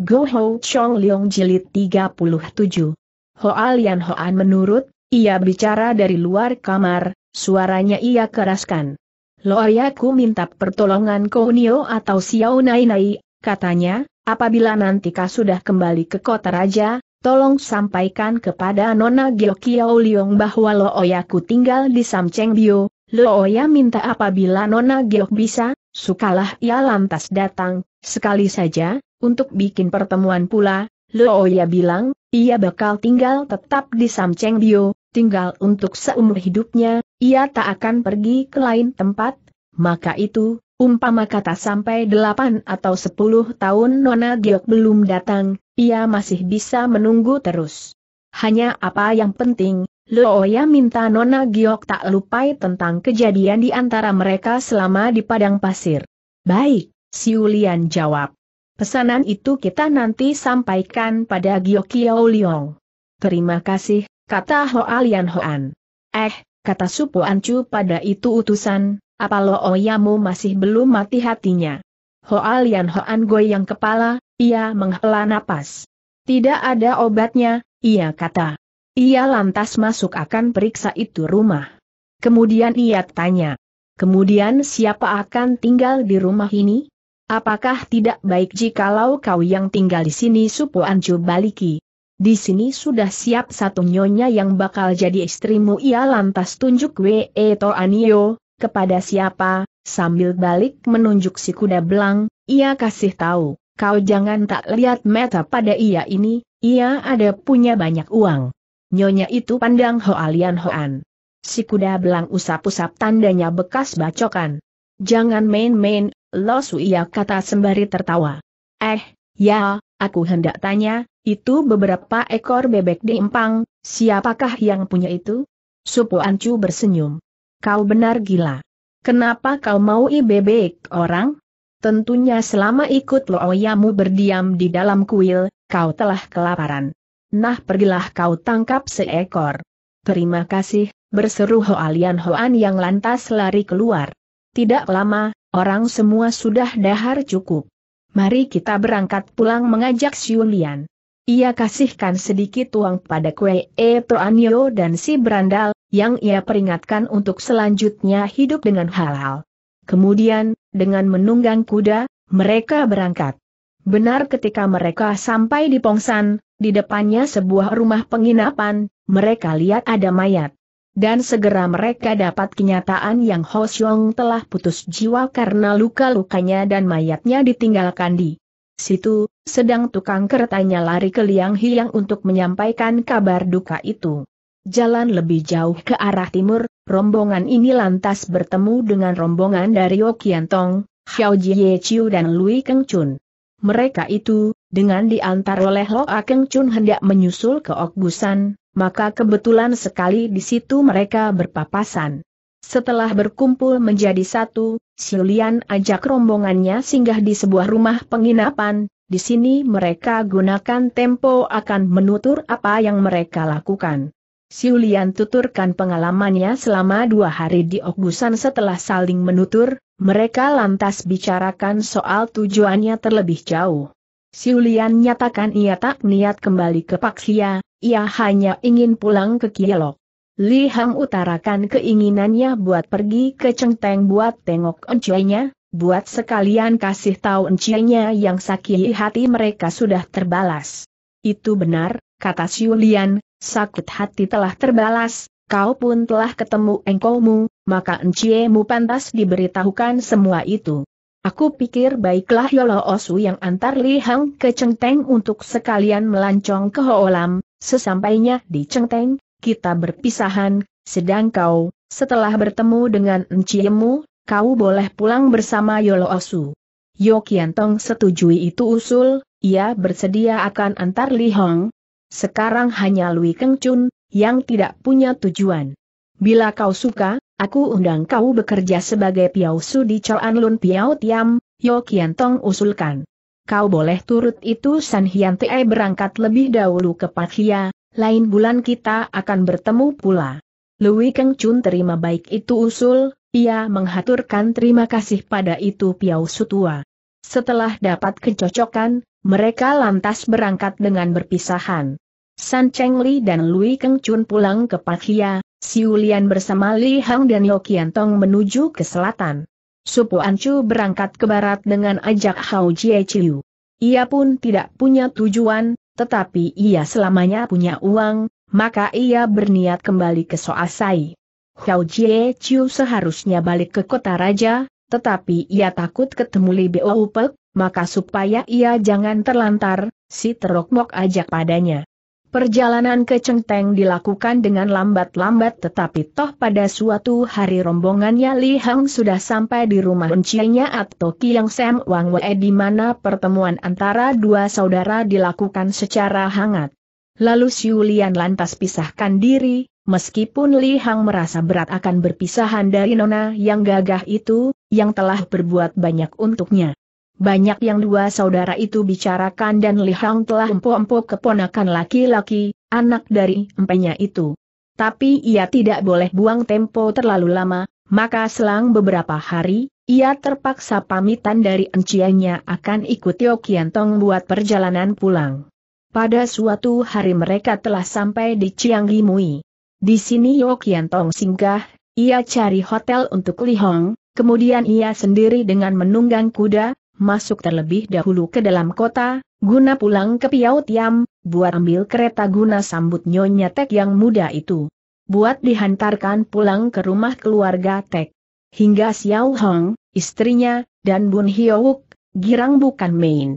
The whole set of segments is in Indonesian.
Go Ho Chong Leong Jilid 37. Hoa Lian Hoan menurut, ia bicara dari luar kamar, suaranya ia keraskan. ku minta pertolongan Nio atau Xiao Nai Nai, katanya, apabila nanti kau sudah kembali ke kota raja, tolong sampaikan kepada Nona Kiao Leong bahwa ku tinggal di Sam Samcheng Bio, Looya minta apabila Nona Geok bisa, sukalah ia lantas datang, Sekali saja, untuk bikin pertemuan pula, Looya bilang, ia bakal tinggal tetap di Samcheng Bio, tinggal untuk seumur hidupnya, ia tak akan pergi ke lain tempat, maka itu, umpama kata sampai delapan atau sepuluh tahun Nona Giok belum datang, ia masih bisa menunggu terus. Hanya apa yang penting, Looya minta Nona Giok tak lupai tentang kejadian di antara mereka selama di padang pasir. Baik. Siulian jawab. Pesanan itu kita nanti sampaikan pada Kiao Liong. Terima kasih, kata Lian Hoan. Eh, kata Supo Ancu pada itu utusan, apa lo oyamu masih belum mati hatinya? Lian Hoan goyang kepala, ia menghela napas. Tidak ada obatnya, ia kata. Ia lantas masuk akan periksa itu rumah. Kemudian ia tanya, kemudian siapa akan tinggal di rumah ini? Apakah tidak baik jikalau kau yang tinggal di sini Supo Anju baliki? Di sini sudah siap satu nyonya yang bakal jadi istrimu ia lantas tunjuk we to anio, kepada siapa, sambil balik menunjuk si kuda belang, ia kasih tahu, kau jangan tak lihat meta pada ia ini, ia ada punya banyak uang. Nyonya itu pandang Hoalian Hoan. Si kuda belang usap-usap tandanya bekas bacokan. Jangan main-main, Lo Suia kata sembari tertawa. Eh, ya, aku hendak tanya, itu beberapa ekor bebek di empang, siapakah yang punya itu? Supu Ancu bersenyum. Kau benar gila. Kenapa kau mau i bebek orang? Tentunya selama ikut lo oyamu berdiam di dalam kuil, kau telah kelaparan. Nah pergilah kau tangkap seekor. Terima kasih, berseru Hoalian Hoan yang lantas lari keluar. Tidak lama, Orang semua sudah dahar cukup. Mari kita berangkat pulang mengajak Siulian. Ia kasihkan sedikit uang pada kue Eto Toanyo dan si berandal, yang ia peringatkan untuk selanjutnya hidup dengan halal. Kemudian, dengan menunggang kuda, mereka berangkat. Benar ketika mereka sampai di Pongsan, di depannya sebuah rumah penginapan, mereka lihat ada mayat dan segera mereka dapat kenyataan yang Ho Xiong telah putus jiwa karena luka-lukanya dan mayatnya ditinggalkan di situ, sedang tukang keretanya lari ke Liang Hiang untuk menyampaikan kabar duka itu. Jalan lebih jauh ke arah timur, rombongan ini lantas bertemu dengan rombongan dari Tong, Xiao Jie Chiu dan Lui Keng Chun. Mereka itu, dengan diantar oleh Loa Keng Chun hendak menyusul ke Okbusan, maka kebetulan sekali di situ mereka berpapasan. Setelah berkumpul menjadi satu, Siulian ajak rombongannya singgah di sebuah rumah penginapan, di sini mereka gunakan tempo akan menutur apa yang mereka lakukan. Siulian tuturkan pengalamannya selama dua hari di Okbusan setelah saling menutur, mereka lantas bicarakan soal tujuannya terlebih jauh. Siulian nyatakan ia tak niat kembali ke Paksia, ia hanya ingin pulang ke Kielok. Li Hang utarakan keinginannya buat pergi ke Cengteng buat tengok encenya, buat sekalian kasih tahu encenya yang sakit hati mereka sudah terbalas. Itu benar, kata Siulian, sakit hati telah terbalas, kau pun telah ketemu engkaumu, maka enciemu pantas diberitahukan semua itu. Aku pikir baiklah Yolo Osu yang antar Li Hang ke Cengteng untuk sekalian melancong ke Hoolam, Sesampainya di Chengteng, kita berpisahan, sedang kau, setelah bertemu dengan enciemu, kau boleh pulang bersama Yolo Osu. Yo Kiantong setujui itu usul, ia bersedia akan antar Li Hong. Sekarang hanya Lui Keng Chun, yang tidak punya tujuan. Bila kau suka, aku undang kau bekerja sebagai piausu di Chuan Lun Piao Tiam, Yo Kiantong usulkan kau boleh turut itu San Hian Te berangkat lebih dahulu ke Pakhia. lain bulan kita akan bertemu pula. Lui Keng Chun terima baik itu usul, ia menghaturkan terima kasih pada itu Piau Sutua. Setelah dapat kecocokan, mereka lantas berangkat dengan berpisahan. San Cheng Li dan Lui Keng Chun pulang ke Pathia, Siulian bersama Li Hang dan Yokian Tong menuju ke selatan. Supo Anchu berangkat ke barat dengan ajak Hao Jie Chiu. Ia pun tidak punya tujuan, tetapi ia selamanya punya uang, maka ia berniat kembali ke Soasai. Hao Jie Chiu seharusnya balik ke kota raja, tetapi ia takut ketemu Li Beo Upek, maka supaya ia jangan terlantar, si Terokmok ajak padanya. Perjalanan ke Cengteng dilakukan dengan lambat-lambat tetapi toh pada suatu hari rombongannya Li Hang sudah sampai di rumah uncinya atau Kiang Sam Wang Wei di mana pertemuan antara dua saudara dilakukan secara hangat. Lalu Siulian lantas pisahkan diri, meskipun Li Hang merasa berat akan berpisahan dari nona yang gagah itu, yang telah berbuat banyak untuknya. Banyak yang dua saudara itu bicarakan dan Li Lihang telah empuk-empuk keponakan laki-laki, anak dari empenya itu. Tapi ia tidak boleh buang tempo terlalu lama, maka selang beberapa hari, ia terpaksa pamitan dari enciannya akan ikut Tio Tong buat perjalanan pulang. Pada suatu hari mereka telah sampai di Mui. Di sini Yo Tong singgah, ia cari hotel untuk Li Hong, kemudian ia sendiri dengan menunggang kuda, masuk terlebih dahulu ke dalam kota, guna pulang ke Piau Tiam, buat ambil kereta guna sambut Nyonya Tek yang muda itu. Buat dihantarkan pulang ke rumah keluarga Tek. Hingga Xiao Hong, istrinya, dan Bun Hyo girang bukan main.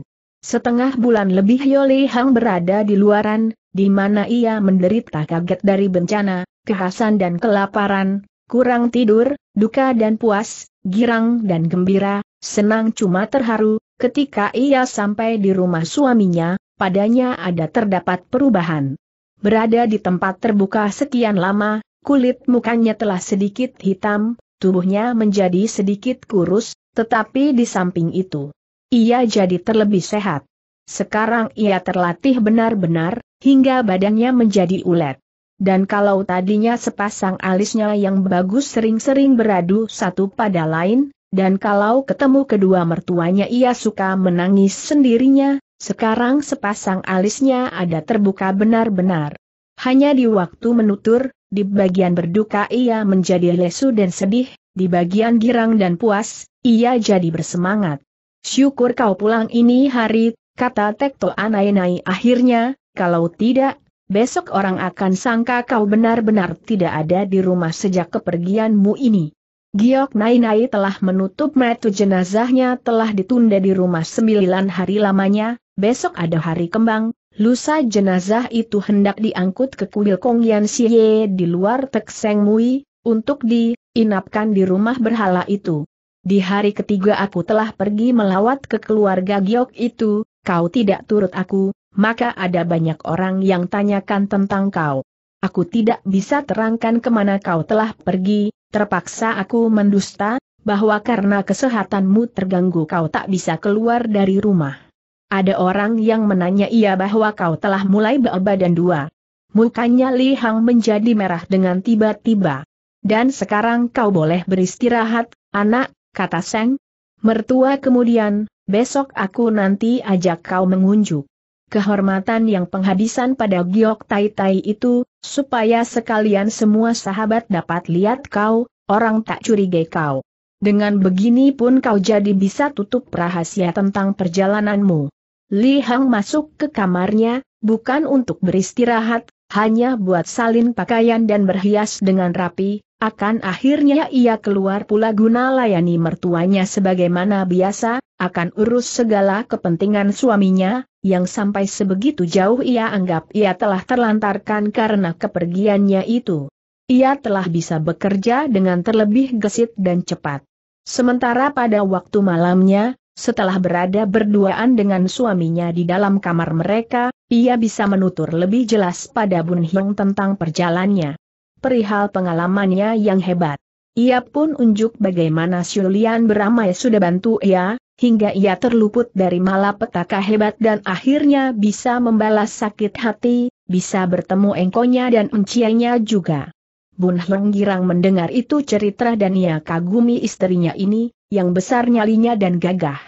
Setengah bulan lebih Yole Hang berada di luaran, di mana ia menderita kaget dari bencana, kekhasan dan kelaparan, kurang tidur, duka dan puas, girang dan gembira, Senang cuma terharu, ketika ia sampai di rumah suaminya, padanya ada terdapat perubahan. Berada di tempat terbuka sekian lama, kulit mukanya telah sedikit hitam, tubuhnya menjadi sedikit kurus, tetapi di samping itu, ia jadi terlebih sehat. Sekarang ia terlatih benar-benar, hingga badannya menjadi ulet. Dan kalau tadinya sepasang alisnya yang bagus sering-sering beradu satu pada lain, dan kalau ketemu kedua mertuanya ia suka menangis sendirinya, sekarang sepasang alisnya ada terbuka benar-benar. Hanya di waktu menutur, di bagian berduka ia menjadi lesu dan sedih, di bagian girang dan puas, ia jadi bersemangat. Syukur kau pulang ini hari, kata Tekto Anainai akhirnya, kalau tidak, besok orang akan sangka kau benar-benar tidak ada di rumah sejak kepergianmu ini. Giok Nainai telah menutup metu jenazahnya telah ditunda di rumah sembilan hari lamanya, besok ada hari kembang, lusa jenazah itu hendak diangkut ke kuil Kongyan Siye di luar Tekseng Mui, untuk diinapkan di rumah berhala itu. Di hari ketiga aku telah pergi melawat ke keluarga Giok itu, kau tidak turut aku, maka ada banyak orang yang tanyakan tentang kau. Aku tidak bisa terangkan kemana kau telah pergi, terpaksa aku mendusta, bahwa karena kesehatanmu terganggu kau tak bisa keluar dari rumah. Ada orang yang menanya ia bahwa kau telah mulai berbadan dua. Mukanya Li Hang menjadi merah dengan tiba-tiba. Dan sekarang kau boleh beristirahat, anak, kata Seng. Mertua kemudian, besok aku nanti ajak kau mengunjuk kehormatan yang penghabisan pada Giok Tai Tai itu, supaya sekalian semua sahabat dapat lihat kau, orang tak curiga kau. Dengan begini pun kau jadi bisa tutup rahasia tentang perjalananmu. Li Hang masuk ke kamarnya, bukan untuk beristirahat, hanya buat salin pakaian dan berhias dengan rapi, akan akhirnya ia keluar pula guna layani mertuanya sebagaimana biasa, akan urus segala kepentingan suaminya, yang sampai sebegitu jauh ia anggap ia telah terlantarkan karena kepergiannya itu. Ia telah bisa bekerja dengan terlebih gesit dan cepat. Sementara pada waktu malamnya, setelah berada berduaan dengan suaminya di dalam kamar mereka, ia bisa menutur lebih jelas pada Bun Hiong tentang perjalannya perihal pengalamannya yang hebat. Ia pun unjuk bagaimana Syulian beramai sudah bantu ia, hingga ia terluput dari malapetaka hebat dan akhirnya bisa membalas sakit hati, bisa bertemu engkonya dan encianya juga. Bun Hong Girang mendengar itu cerita dan ia kagumi istrinya ini, yang besar nyalinya dan gagah.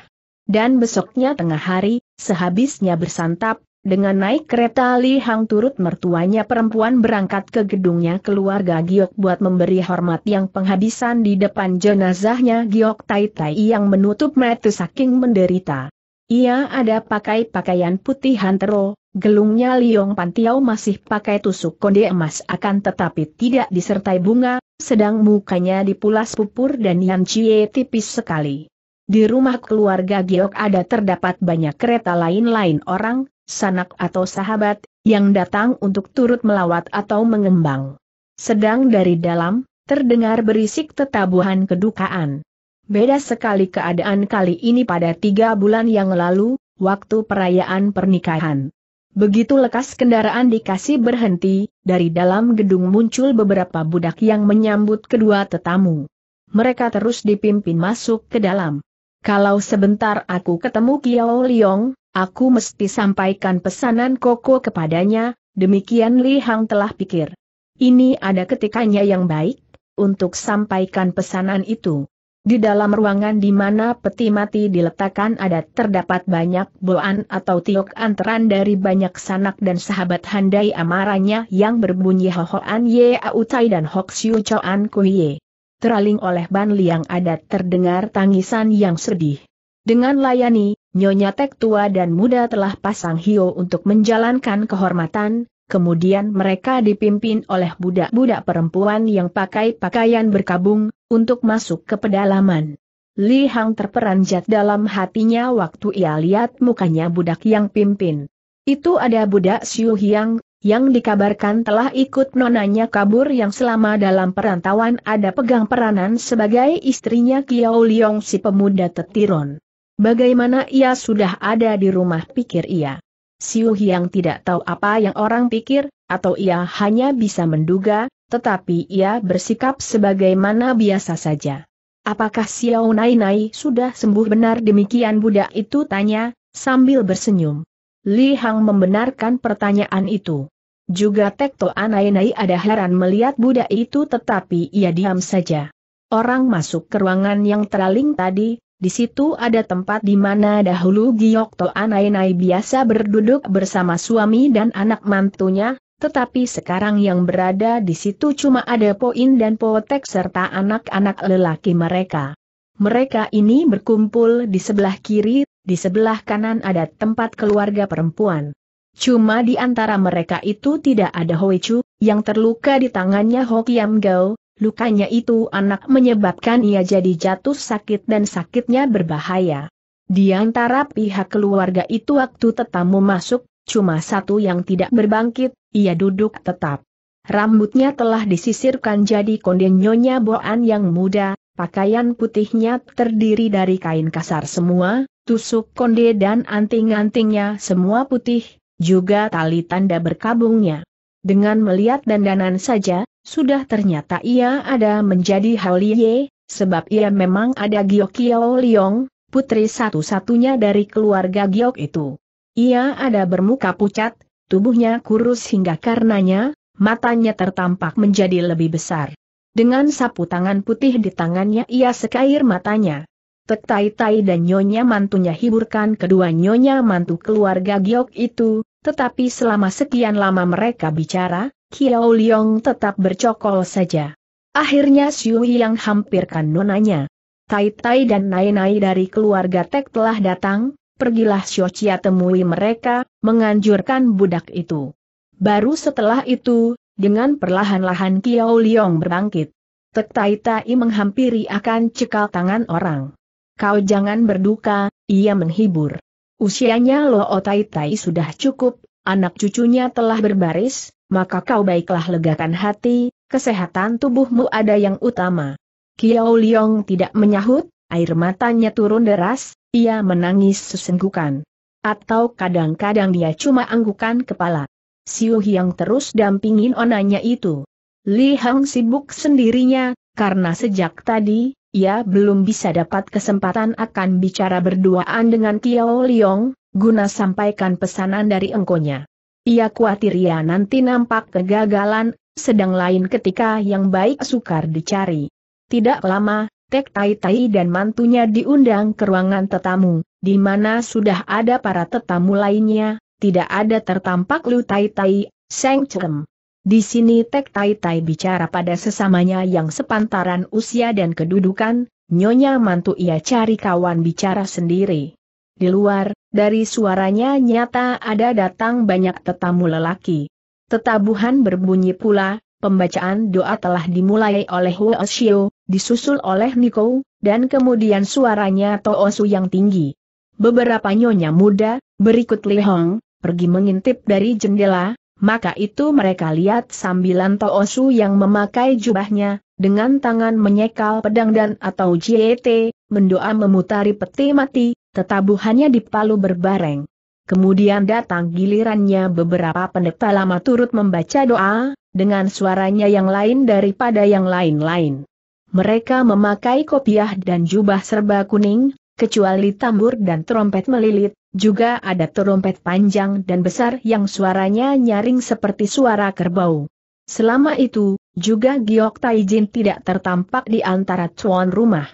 Dan besoknya tengah hari, sehabisnya bersantap, dengan naik kereta Li Hang turut mertuanya perempuan berangkat ke gedungnya keluarga Giok buat memberi hormat yang penghabisan di depan jenazahnya Giok Tai Tai yang menutup mata saking menderita. Ia ada pakai pakaian putih hantero, gelungnya Liong Pantiau masih pakai tusuk konde emas akan tetapi tidak disertai bunga, sedang mukanya dipulas pupur dan yang cie tipis sekali. Di rumah keluarga Giok ada terdapat banyak kereta lain-lain orang, sanak atau sahabat, yang datang untuk turut melawat atau mengembang. Sedang dari dalam, terdengar berisik tetabuhan kedukaan. Beda sekali keadaan kali ini pada tiga bulan yang lalu, waktu perayaan pernikahan. Begitu lekas kendaraan dikasih berhenti, dari dalam gedung muncul beberapa budak yang menyambut kedua tetamu. Mereka terus dipimpin masuk ke dalam. Kalau sebentar aku ketemu Kiao Liong, Aku mesti sampaikan pesanan Koko kepadanya, demikian Li Hang telah pikir. Ini ada ketikanya yang baik, untuk sampaikan pesanan itu. Di dalam ruangan di mana peti mati diletakkan ada terdapat banyak boan atau tiok antaran dari banyak sanak dan sahabat handai amaranya yang berbunyi hohoan ye autai dan hok hoksiu an kuhye. Teraling oleh ban liang ada terdengar tangisan yang sedih. Dengan layani, Nyonya Tek tua dan muda telah pasang hio untuk menjalankan kehormatan, kemudian mereka dipimpin oleh budak-budak perempuan yang pakai pakaian berkabung, untuk masuk ke pedalaman. Li Hang terperanjat dalam hatinya waktu ia lihat mukanya budak yang pimpin. Itu ada budak Xiu Hiang, yang dikabarkan telah ikut nonanya kabur yang selama dalam perantauan ada pegang peranan sebagai istrinya Kiao Liong si pemuda tetiron. Bagaimana ia sudah ada di rumah pikir ia. Siu yang tidak tahu apa yang orang pikir, atau ia hanya bisa menduga, tetapi ia bersikap sebagaimana biasa saja. Apakah Xiao Nai Nai sudah sembuh benar demikian budak itu tanya, sambil bersenyum. Li Hang membenarkan pertanyaan itu. Juga Tekto Anai Nai ada heran melihat budak itu tetapi ia diam saja. Orang masuk ke ruangan yang teraling tadi, di situ ada tempat di mana dahulu Giok Anai-nai biasa berduduk bersama suami dan anak mantunya, tetapi sekarang yang berada di situ cuma ada Poin dan Potek serta anak-anak lelaki mereka. Mereka ini berkumpul di sebelah kiri, di sebelah kanan ada tempat keluarga perempuan. Cuma di antara mereka itu tidak ada Hoi Chu, yang terluka di tangannya Hokiam Gao, Lukanya itu anak menyebabkan ia jadi jatuh sakit dan sakitnya berbahaya. Di antara pihak keluarga itu waktu tetamu masuk, cuma satu yang tidak berbangkit, ia duduk tetap. Rambutnya telah disisirkan jadi konde Nyonya Boan yang muda, pakaian putihnya terdiri dari kain kasar semua, tusuk konde dan anting-antingnya semua putih, juga tali tanda berkabungnya. Dengan melihat dandanan saja, sudah ternyata ia ada menjadi halie, sebab ia memang ada Giokio Liong, putri satu-satunya dari keluarga Giok itu. Ia ada bermuka pucat, tubuhnya kurus hingga karenanya, matanya tertampak menjadi lebih besar. Dengan sapu tangan putih di tangannya ia sekair matanya. tetai tai tai dan nyonya mantunya hiburkan kedua nyonya mantu keluarga Giok itu, tetapi selama sekian lama mereka bicara, Kiao Liong tetap bercokol saja. Akhirnya Siu yang hampirkan nonanya. Tai-tai dan nai-nai dari keluarga Tek telah datang, pergilah Chia temui mereka, menganjurkan budak itu. Baru setelah itu, dengan perlahan-lahan Kiao Liong berbangkit. Tek Tai Tai menghampiri akan cekal tangan orang. Kau jangan berduka, ia menghibur. Usianya Lo Tai Tai sudah cukup, anak cucunya telah berbaris, maka kau baiklah legakan hati, kesehatan tubuhmu ada yang utama. Kiao Liong tidak menyahut, air matanya turun deras, ia menangis sesenggukan. Atau kadang-kadang dia cuma anggukan kepala. Siu Hiang terus dampingin onanya itu. Li Hang sibuk sendirinya, karena sejak tadi, ia belum bisa dapat kesempatan akan bicara berduaan dengan Kiao Liong, guna sampaikan pesanan dari engkonya. Ia khawatir ia nanti nampak kegagalan, sedang lain ketika yang baik sukar dicari. Tidak lama, Tek Tai Tai dan mantunya diundang ke ruangan tetamu, di mana sudah ada para tetamu lainnya, tidak ada tertampak Lu Tai Tai, Seng Cem. Di sini Tek Tai Tai bicara pada sesamanya yang sepantaran usia dan kedudukan, nyonya mantu ia cari kawan bicara sendiri. Di luar, dari suaranya nyata ada datang banyak tetamu lelaki. Tetabuhan berbunyi pula, pembacaan doa telah dimulai oleh Xiu, disusul oleh Niko, dan kemudian suaranya Toosu yang tinggi. Beberapa nyonya muda, berikut Li Hong, pergi mengintip dari jendela, maka itu mereka lihat sambilan Toosu yang memakai jubahnya, dengan tangan menyekal pedang dan atau JT, e mendoa memutari peti mati, tetabuhannya di palu berbareng. Kemudian datang gilirannya beberapa pendeta lama turut membaca doa, dengan suaranya yang lain daripada yang lain-lain. Mereka memakai kopiah dan jubah serba kuning, kecuali tambur dan trompet melilit, juga ada trompet panjang dan besar yang suaranya nyaring seperti suara kerbau. Selama itu, juga Giok Taijin tidak tertampak di antara tuan rumah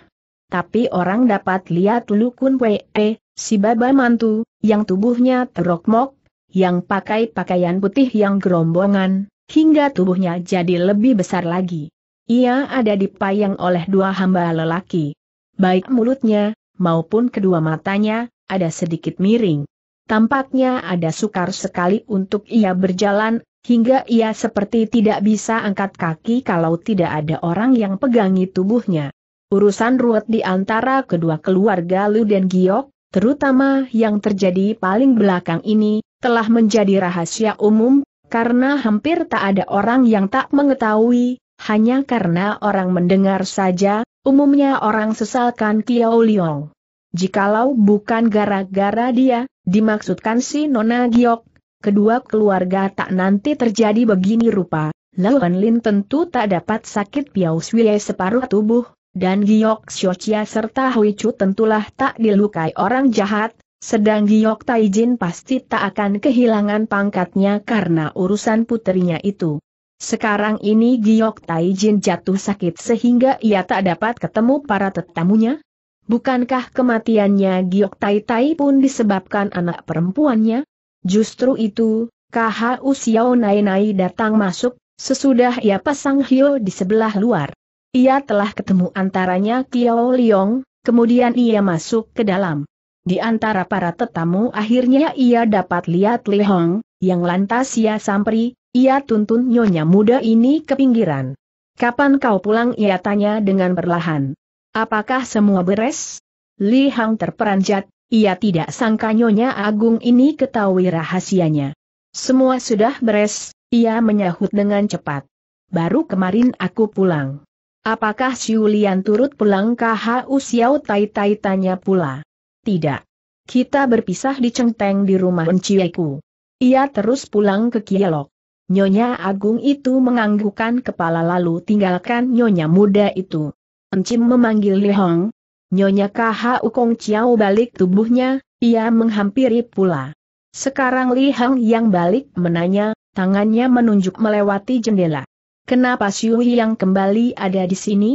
tapi orang dapat lihat Lukun Wei, si baba mantu, yang tubuhnya terokmok, yang pakai pakaian putih yang gerombongan, hingga tubuhnya jadi lebih besar lagi. Ia ada dipayang oleh dua hamba lelaki. Baik mulutnya, maupun kedua matanya, ada sedikit miring. Tampaknya ada sukar sekali untuk ia berjalan, hingga ia seperti tidak bisa angkat kaki kalau tidak ada orang yang pegangi tubuhnya. Urusan ruwet di antara kedua keluarga Lu dan Giok, terutama yang terjadi paling belakang ini, telah menjadi rahasia umum, karena hampir tak ada orang yang tak mengetahui, hanya karena orang mendengar saja, umumnya orang sesalkan Kiao Liong. Jikalau bukan gara-gara dia, dimaksudkan si Nona Giok, kedua keluarga tak nanti terjadi begini rupa, Lauan Lin tentu tak dapat sakit Piao wilayah separuh tubuh, dan Giok Xiochia serta Hui Chu tentulah tak dilukai orang jahat, sedang Giok Taijin pasti tak akan kehilangan pangkatnya karena urusan putrinya itu. Sekarang ini Giok Taijin jatuh sakit sehingga ia tak dapat ketemu para tetamunya? Bukankah kematiannya Giok Tai Tai pun disebabkan anak perempuannya? Justru itu, KHU Xiao Nai Nai datang masuk, sesudah ia pasang Hio di sebelah luar. Ia telah ketemu antaranya Kiao Liong, kemudian ia masuk ke dalam. Di antara para tetamu akhirnya ia dapat lihat Li Hong, yang lantas ia samperi, ia tuntun nyonya muda ini ke pinggiran. Kapan kau pulang ia tanya dengan perlahan. Apakah semua beres? Li Hong terperanjat, ia tidak sangka nyonya agung ini ketahui rahasianya. Semua sudah beres, ia menyahut dengan cepat. Baru kemarin aku pulang. Apakah Siulian turut pulang ke Hau Xiao Tai Tai tanya pula? Tidak. Kita berpisah di Cengteng di rumah Enciweku. Ia terus pulang ke Kielok. Nyonya Agung itu menganggukkan kepala lalu tinggalkan Nyonya muda itu. Encim memanggil Li Hong. Nyonya KHU Kong Chiao balik tubuhnya, ia menghampiri pula. Sekarang Li Hong yang balik menanya, tangannya menunjuk melewati jendela. Kenapa Siuhi yang kembali ada di sini?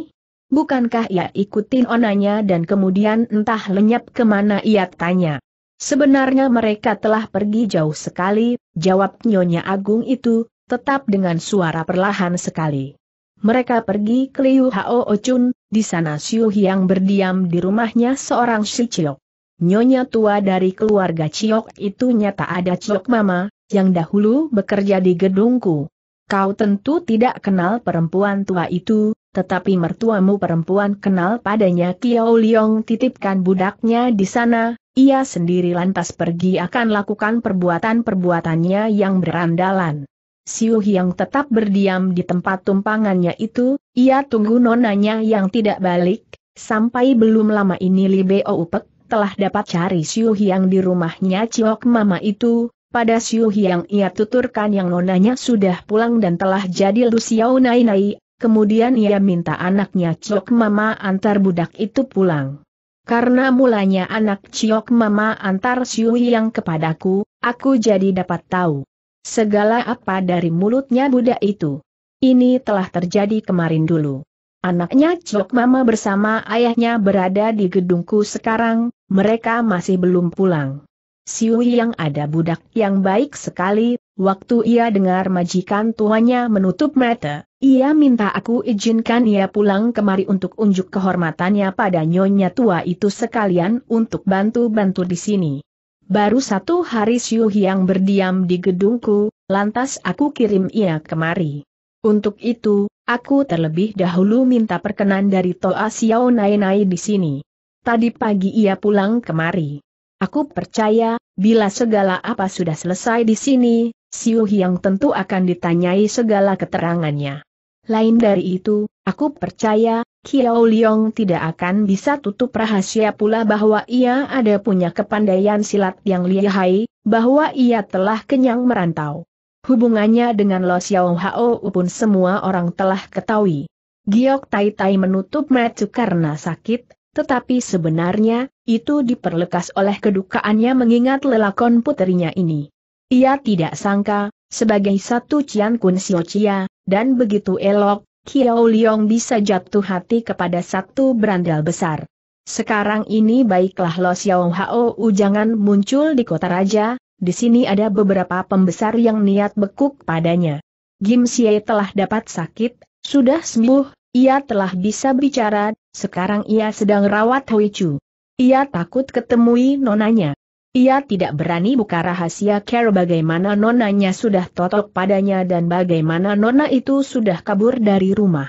Bukankah ia ikutin onanya dan kemudian entah lenyap kemana ia tanya. Sebenarnya mereka telah pergi jauh sekali, jawab Nyonya Agung itu, tetap dengan suara perlahan sekali. Mereka pergi ke Liu Hao Ochun, di sana Siu yang berdiam di rumahnya seorang si Ciok. Nyonya tua dari keluarga Ciok itu nyata ada Ciok Mama, yang dahulu bekerja di gedungku. Kau tentu tidak kenal perempuan tua itu, tetapi mertuamu perempuan kenal padanya Kiao Liong titipkan budaknya di sana, ia sendiri lantas pergi akan lakukan perbuatan-perbuatannya yang berandalan. Siu yang tetap berdiam di tempat tumpangannya itu, ia tunggu nonanya yang tidak balik, sampai belum lama ini Li Beo Upek telah dapat cari Siu yang di rumahnya Ciok Mama itu, pada Siu yang ia tuturkan yang nonanya sudah pulang dan telah jadi Lusiau Nai Nai, kemudian ia minta anaknya Ciok Mama antar budak itu pulang. Karena mulanya anak Ciok Mama antar Siu yang kepadaku, aku jadi dapat tahu segala apa dari mulutnya budak itu. Ini telah terjadi kemarin dulu. Anaknya Ciok Mama bersama ayahnya berada di gedungku sekarang, mereka masih belum pulang. Siwi yang ada budak yang baik sekali, waktu ia dengar majikan tuhannya menutup mata, ia minta aku izinkan ia pulang kemari untuk unjuk kehormatannya pada nyonya tua itu sekalian untuk bantu-bantu di sini. Baru satu hari Siu yang berdiam di gedungku, lantas aku kirim ia kemari. Untuk itu, aku terlebih dahulu minta perkenan dari Toa Xiao Nai Nai di sini. Tadi pagi ia pulang kemari. Aku percaya, bila segala apa sudah selesai di sini, Siu yang tentu akan ditanyai segala keterangannya. Lain dari itu, aku percaya, Kiao Liong tidak akan bisa tutup rahasia pula bahwa ia ada punya kepandaian silat yang lihai, bahwa ia telah kenyang merantau. Hubungannya dengan Lo Xiao Hao pun semua orang telah ketahui. Giok Tai Tai menutup mata karena sakit, tetapi sebenarnya, itu diperlekas oleh kedukaannya mengingat lelakon puterinya ini. Ia tidak sangka, sebagai satu Cian Kun Sio Chia, dan begitu elok, Kiao Liong bisa jatuh hati kepada satu berandal besar. Sekarang ini baiklah Lo Xiao Hao ujangan muncul di kota raja, di sini ada beberapa pembesar yang niat bekuk padanya. Gim Xie telah dapat sakit, sudah sembuh, ia telah bisa bicara, sekarang ia sedang rawat Hui Chu. Ia takut ketemui nonanya. Ia tidak berani buka rahasia care bagaimana nonanya sudah totok padanya dan bagaimana nona itu sudah kabur dari rumah.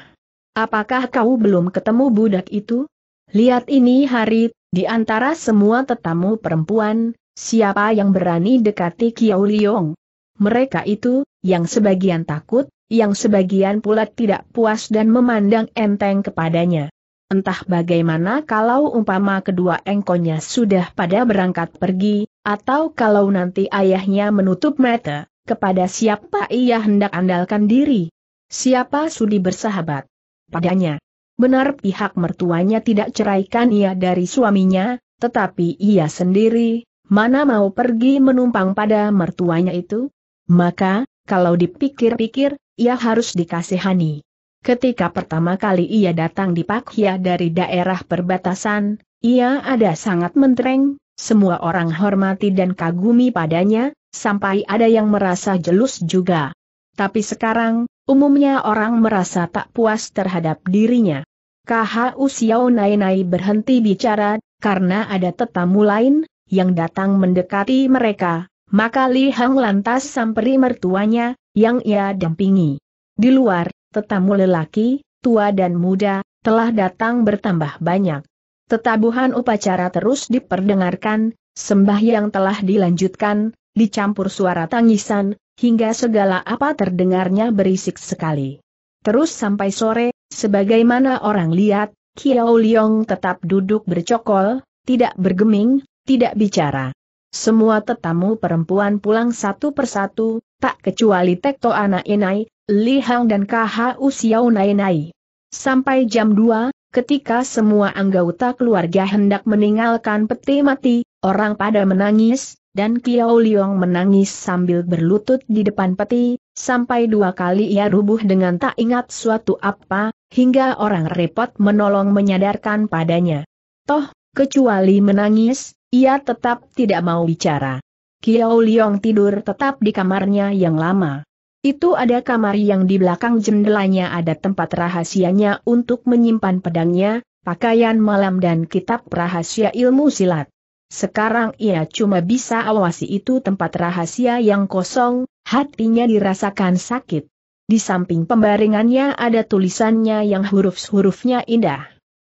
Apakah kau belum ketemu budak itu? Lihat ini hari, di antara semua tetamu perempuan, siapa yang berani dekati Kiao Liong? Mereka itu, yang sebagian takut, yang sebagian pula tidak puas dan memandang enteng kepadanya. Entah bagaimana kalau umpama kedua engkonya sudah pada berangkat pergi, atau kalau nanti ayahnya menutup mata, kepada siapa ia hendak andalkan diri? Siapa sudi bersahabat? Padanya. Benar pihak mertuanya tidak ceraikan ia dari suaminya, tetapi ia sendiri, mana mau pergi menumpang pada mertuanya itu? Maka, kalau dipikir-pikir, ia harus dikasihani. Ketika pertama kali ia datang di Pakhia dari daerah perbatasan, ia ada sangat mentereng, semua orang hormati dan kagumi padanya, sampai ada yang merasa jelus juga. Tapi sekarang, umumnya orang merasa tak puas terhadap dirinya. KHU Xiao Nai Nai berhenti bicara, karena ada tetamu lain, yang datang mendekati mereka, maka Li Hang lantas samperi mertuanya, yang ia dampingi. Di luar, tetamu lelaki, tua dan muda, telah datang bertambah banyak. Tetabuhan upacara terus diperdengarkan, sembahyang telah dilanjutkan, dicampur suara tangisan, hingga segala apa terdengarnya berisik sekali. Terus sampai sore, sebagaimana orang lihat, Kiao Liong tetap duduk bercokol, tidak bergeming, tidak bicara. Semua tetamu perempuan pulang satu persatu, tak kecuali Tekto Anak Inai, Li Hang dan KHU Xiao Nai Sampai jam 2, ketika semua anggota keluarga hendak meninggalkan peti mati, orang pada menangis, dan Kiao Liong menangis sambil berlutut di depan peti, sampai dua kali ia rubuh dengan tak ingat suatu apa, hingga orang repot menolong menyadarkan padanya. Toh, kecuali menangis, ia tetap tidak mau bicara. Kiao Liong tidur tetap di kamarnya yang lama. Itu ada kamar yang di belakang jendelanya ada tempat rahasianya untuk menyimpan pedangnya, pakaian malam dan kitab rahasia ilmu silat. Sekarang ia cuma bisa awasi itu tempat rahasia yang kosong, hatinya dirasakan sakit. Di samping pembaringannya ada tulisannya yang huruf-hurufnya indah.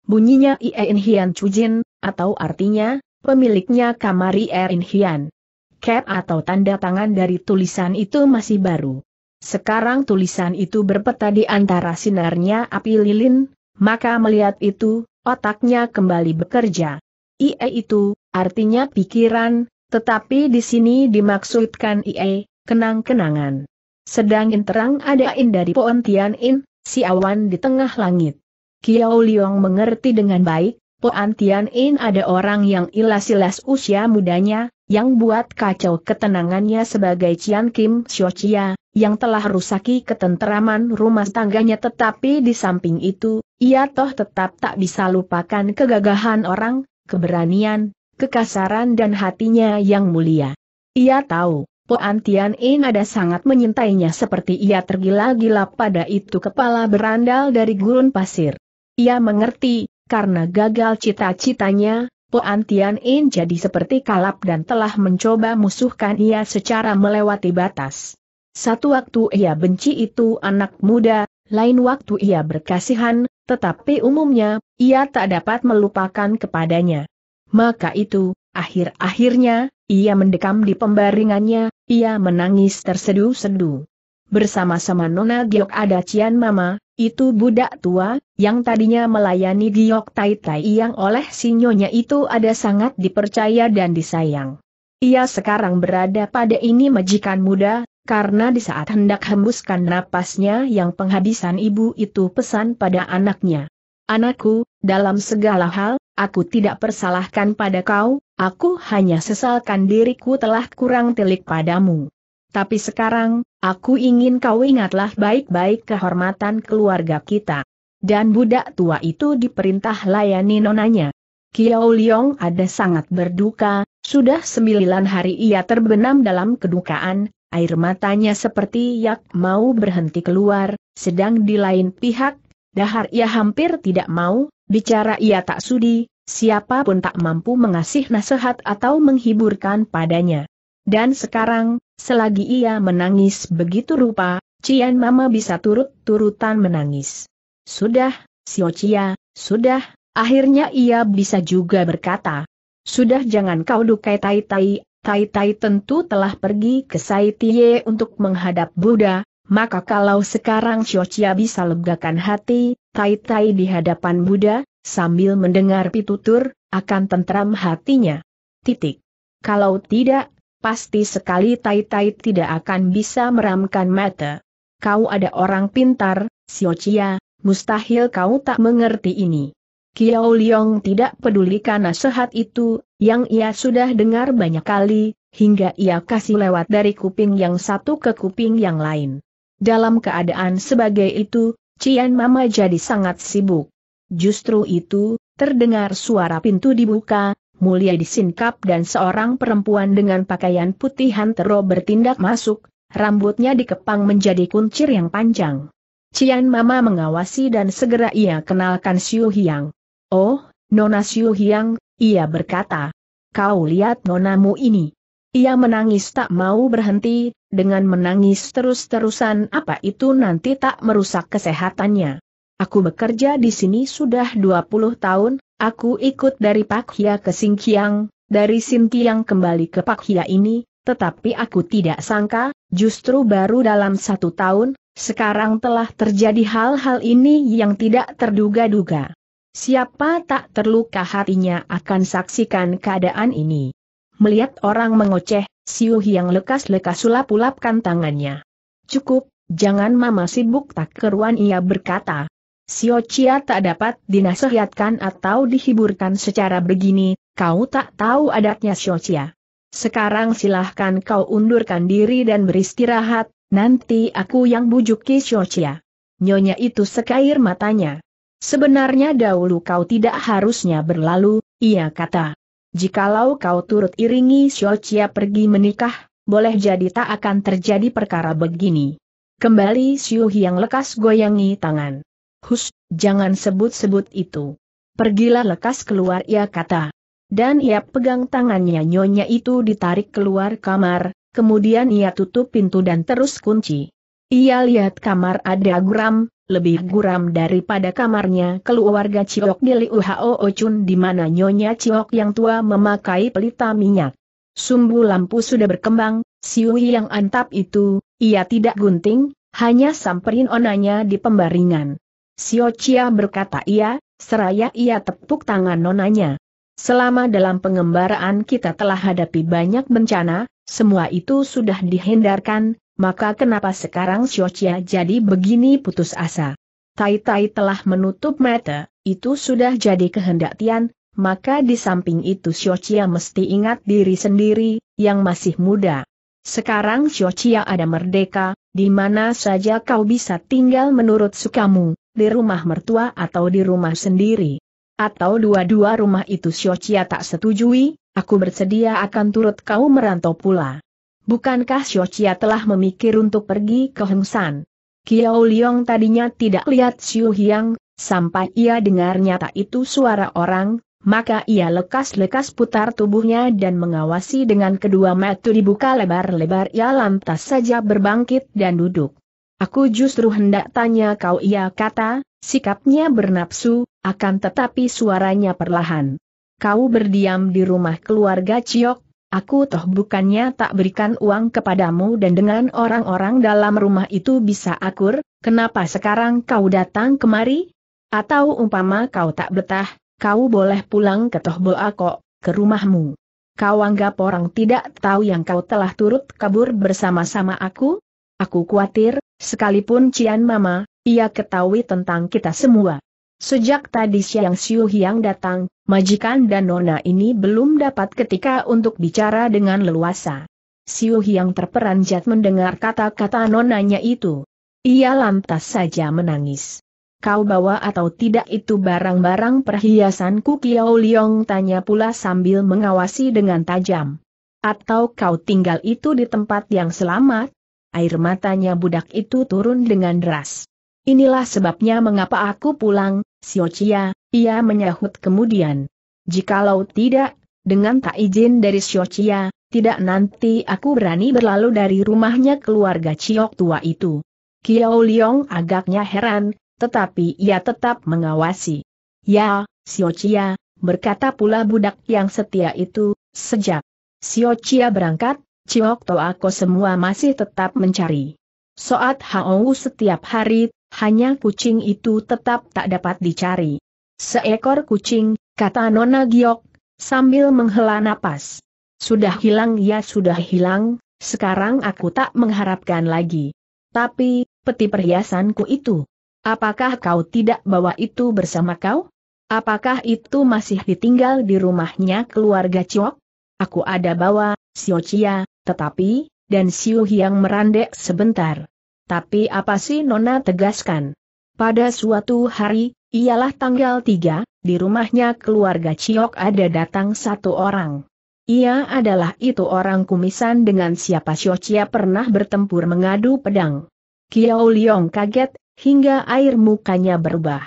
Bunyinya Ien Hian Chujin, atau artinya, pemiliknya kamari Erin Hian. Cap atau tanda tangan dari tulisan itu masih baru. Sekarang tulisan itu berpeta di antara sinarnya api lilin, maka melihat itu, otaknya kembali bekerja. IE itu, artinya pikiran, tetapi di sini dimaksudkan IE, kenang-kenangan. Sedang interang in dari pohon Tian In, si awan di tengah langit. Kiao Liong mengerti dengan baik, pohon Tian In ada orang yang ilas-ilas usia mudanya, yang buat kacau ketenangannya sebagai Cian Kim Xiochia, yang telah rusaki ketenteraman rumah tangganya tetapi di samping itu, ia toh tetap tak bisa lupakan kegagahan orang, keberanian, kekasaran dan hatinya yang mulia. Ia tahu, Po Antian In ada sangat menyintainya seperti ia tergila-gila pada itu kepala berandal dari gurun pasir. Ia mengerti, karena gagal cita-citanya, Poan Tian In jadi seperti kalap dan telah mencoba musuhkan ia secara melewati batas. Satu waktu ia benci itu anak muda, lain waktu ia berkasihan, tetapi umumnya, ia tak dapat melupakan kepadanya. Maka itu, akhir-akhirnya, ia mendekam di pembaringannya, ia menangis terseduh-seduh bersama-sama Nona Giok ada Cian Mama, itu budak tua, yang tadinya melayani Giok Tai Tai yang oleh sinyonya itu ada sangat dipercaya dan disayang. Ia sekarang berada pada ini majikan muda, karena di saat hendak hembuskan napasnya yang penghabisan ibu itu pesan pada anaknya. Anakku, dalam segala hal, aku tidak persalahkan pada kau, aku hanya sesalkan diriku telah kurang telik padamu. Tapi sekarang, aku ingin kau ingatlah baik-baik kehormatan keluarga kita. Dan budak tua itu diperintah layani nonanya. Kiao Liong ada sangat berduka, sudah sembilan hari ia terbenam dalam kedukaan, air matanya seperti yak mau berhenti keluar, sedang di lain pihak, dahar ia hampir tidak mau, bicara ia tak sudi, siapapun tak mampu mengasih nasihat atau menghiburkan padanya. Dan sekarang, selagi ia menangis begitu rupa, Cian Mama bisa turut-turutan menangis. Sudah, Sio Cia, sudah, akhirnya ia bisa juga berkata. Sudah jangan kau dukai Tai Tai, Tai Tai tentu telah pergi ke Saitie untuk menghadap Buddha, maka kalau sekarang Sio Cia bisa legakan hati, Tai Tai di hadapan Buddha, sambil mendengar pitutur, akan tentram hatinya. Titik. Kalau tidak, pasti sekali Tai-Tai tidak akan bisa meramkan mata. Kau ada orang pintar, Siocia. mustahil kau tak mengerti ini. Kiao Liong tidak pedulikan nasihat itu, yang ia sudah dengar banyak kali, hingga ia kasih lewat dari kuping yang satu ke kuping yang lain. Dalam keadaan sebagai itu, Cian Mama jadi sangat sibuk. Justru itu, terdengar suara pintu dibuka, mulia disingkap dan seorang perempuan dengan pakaian putih hantero bertindak masuk, rambutnya dikepang menjadi kuncir yang panjang. Cian Mama mengawasi dan segera ia kenalkan Siu Hiang. Oh, Nona Siu Hiang, ia berkata. Kau lihat nonamu ini. Ia menangis tak mau berhenti, dengan menangis terus-terusan apa itu nanti tak merusak kesehatannya. Aku bekerja di sini sudah 20 tahun, Aku ikut dari Pak Hia ke Singkiang, dari Sintiang kembali ke Pak Hia ini, tetapi aku tidak sangka, justru baru dalam satu tahun, sekarang telah terjadi hal-hal ini yang tidak terduga-duga. Siapa tak terluka hatinya akan saksikan keadaan ini. Melihat orang mengoceh, Siu yang lekas-lekas sulap-ulapkan tangannya. Cukup, jangan mama sibuk tak keruan ia berkata, Sio Chia tak dapat dinasehatkan atau dihiburkan secara begini, kau tak tahu adatnya Sio Chia. Sekarang silahkan kau undurkan diri dan beristirahat, nanti aku yang bujuki Sio Chia. Nyonya itu sekair matanya. Sebenarnya dahulu kau tidak harusnya berlalu, ia kata. Jikalau kau turut iringi Sio Chia pergi menikah, boleh jadi tak akan terjadi perkara begini. Kembali Siu Hiang lekas goyangi tangan. Hush, jangan sebut-sebut itu. Pergilah lekas keluar ia kata. Dan ia pegang tangannya nyonya itu ditarik keluar kamar, kemudian ia tutup pintu dan terus kunci. Ia lihat kamar ada guram, lebih guram daripada kamarnya keluarga Ciok di Liu Hao di mana nyonya Ciok yang tua memakai pelita minyak. Sumbu lampu sudah berkembang, siwi yang antap itu, ia tidak gunting, hanya samperin onanya di pembaringan. Sio Chia berkata ia, seraya ia tepuk tangan nonanya. Selama dalam pengembaraan kita telah hadapi banyak bencana, semua itu sudah dihindarkan, maka kenapa sekarang Sio Chia jadi begini putus asa? Tai Tai telah menutup mata, itu sudah jadi kehendak Tian, maka di samping itu Sio Chia mesti ingat diri sendiri, yang masih muda. Sekarang Sio Chia ada merdeka, di mana saja kau bisa tinggal menurut sukamu, di rumah mertua atau di rumah sendiri. Atau dua-dua rumah itu Xiochia tak setujui, aku bersedia akan turut kau merantau pula. Bukankah Xiochia telah memikir untuk pergi ke Hengsan? Kiao Liong tadinya tidak lihat Xiu Hiang, sampai ia dengar nyata itu suara orang, maka ia lekas-lekas putar tubuhnya dan mengawasi dengan kedua mata dibuka lebar-lebar ia lantas saja berbangkit dan duduk. Aku justru hendak tanya kau ia kata, sikapnya bernapsu, akan tetapi suaranya perlahan. Kau berdiam di rumah keluarga Ciok, aku toh bukannya tak berikan uang kepadamu dan dengan orang-orang dalam rumah itu bisa akur, kenapa sekarang kau datang kemari? Atau umpama kau tak betah, kau boleh pulang ke toh kok, ke rumahmu. Kau anggap orang tidak tahu yang kau telah turut kabur bersama-sama aku? Aku khawatir, Sekalipun Cian Mama, ia ketahui tentang kita semua. Sejak tadi siang Siu Hiang datang, majikan dan nona ini belum dapat ketika untuk bicara dengan leluasa. Siu Hiang terperanjat mendengar kata-kata nonanya itu. Ia lantas saja menangis. Kau bawa atau tidak itu barang-barang perhiasanku Kiao Liong tanya pula sambil mengawasi dengan tajam. Atau kau tinggal itu di tempat yang selamat? air matanya budak itu turun dengan deras. Inilah sebabnya mengapa aku pulang, Siocia, ia menyahut kemudian. Jikalau tidak, dengan tak izin dari Siocia, tidak nanti aku berani berlalu dari rumahnya keluarga Ciok tua itu. Kiao Liong agaknya heran, tetapi ia tetap mengawasi. Ya, Siocia, berkata pula budak yang setia itu, sejak Siocia berangkat, Ciok aku semua masih tetap mencari. Soat Hao setiap hari, hanya kucing itu tetap tak dapat dicari. Seekor kucing, kata Nona Giok, sambil menghela napas. Sudah hilang ya sudah hilang, sekarang aku tak mengharapkan lagi. Tapi, peti perhiasanku itu. Apakah kau tidak bawa itu bersama kau? Apakah itu masih ditinggal di rumahnya keluarga Ciok? Aku ada bawa, Siocia, tetapi, dan Siu Hiang merandek sebentar. Tapi apa sih Nona tegaskan? Pada suatu hari, ialah tanggal 3, di rumahnya keluarga Ciok ada datang satu orang. Ia adalah itu orang kumisan dengan siapa Chia pernah bertempur mengadu pedang. Kiao Liong kaget, hingga air mukanya berubah.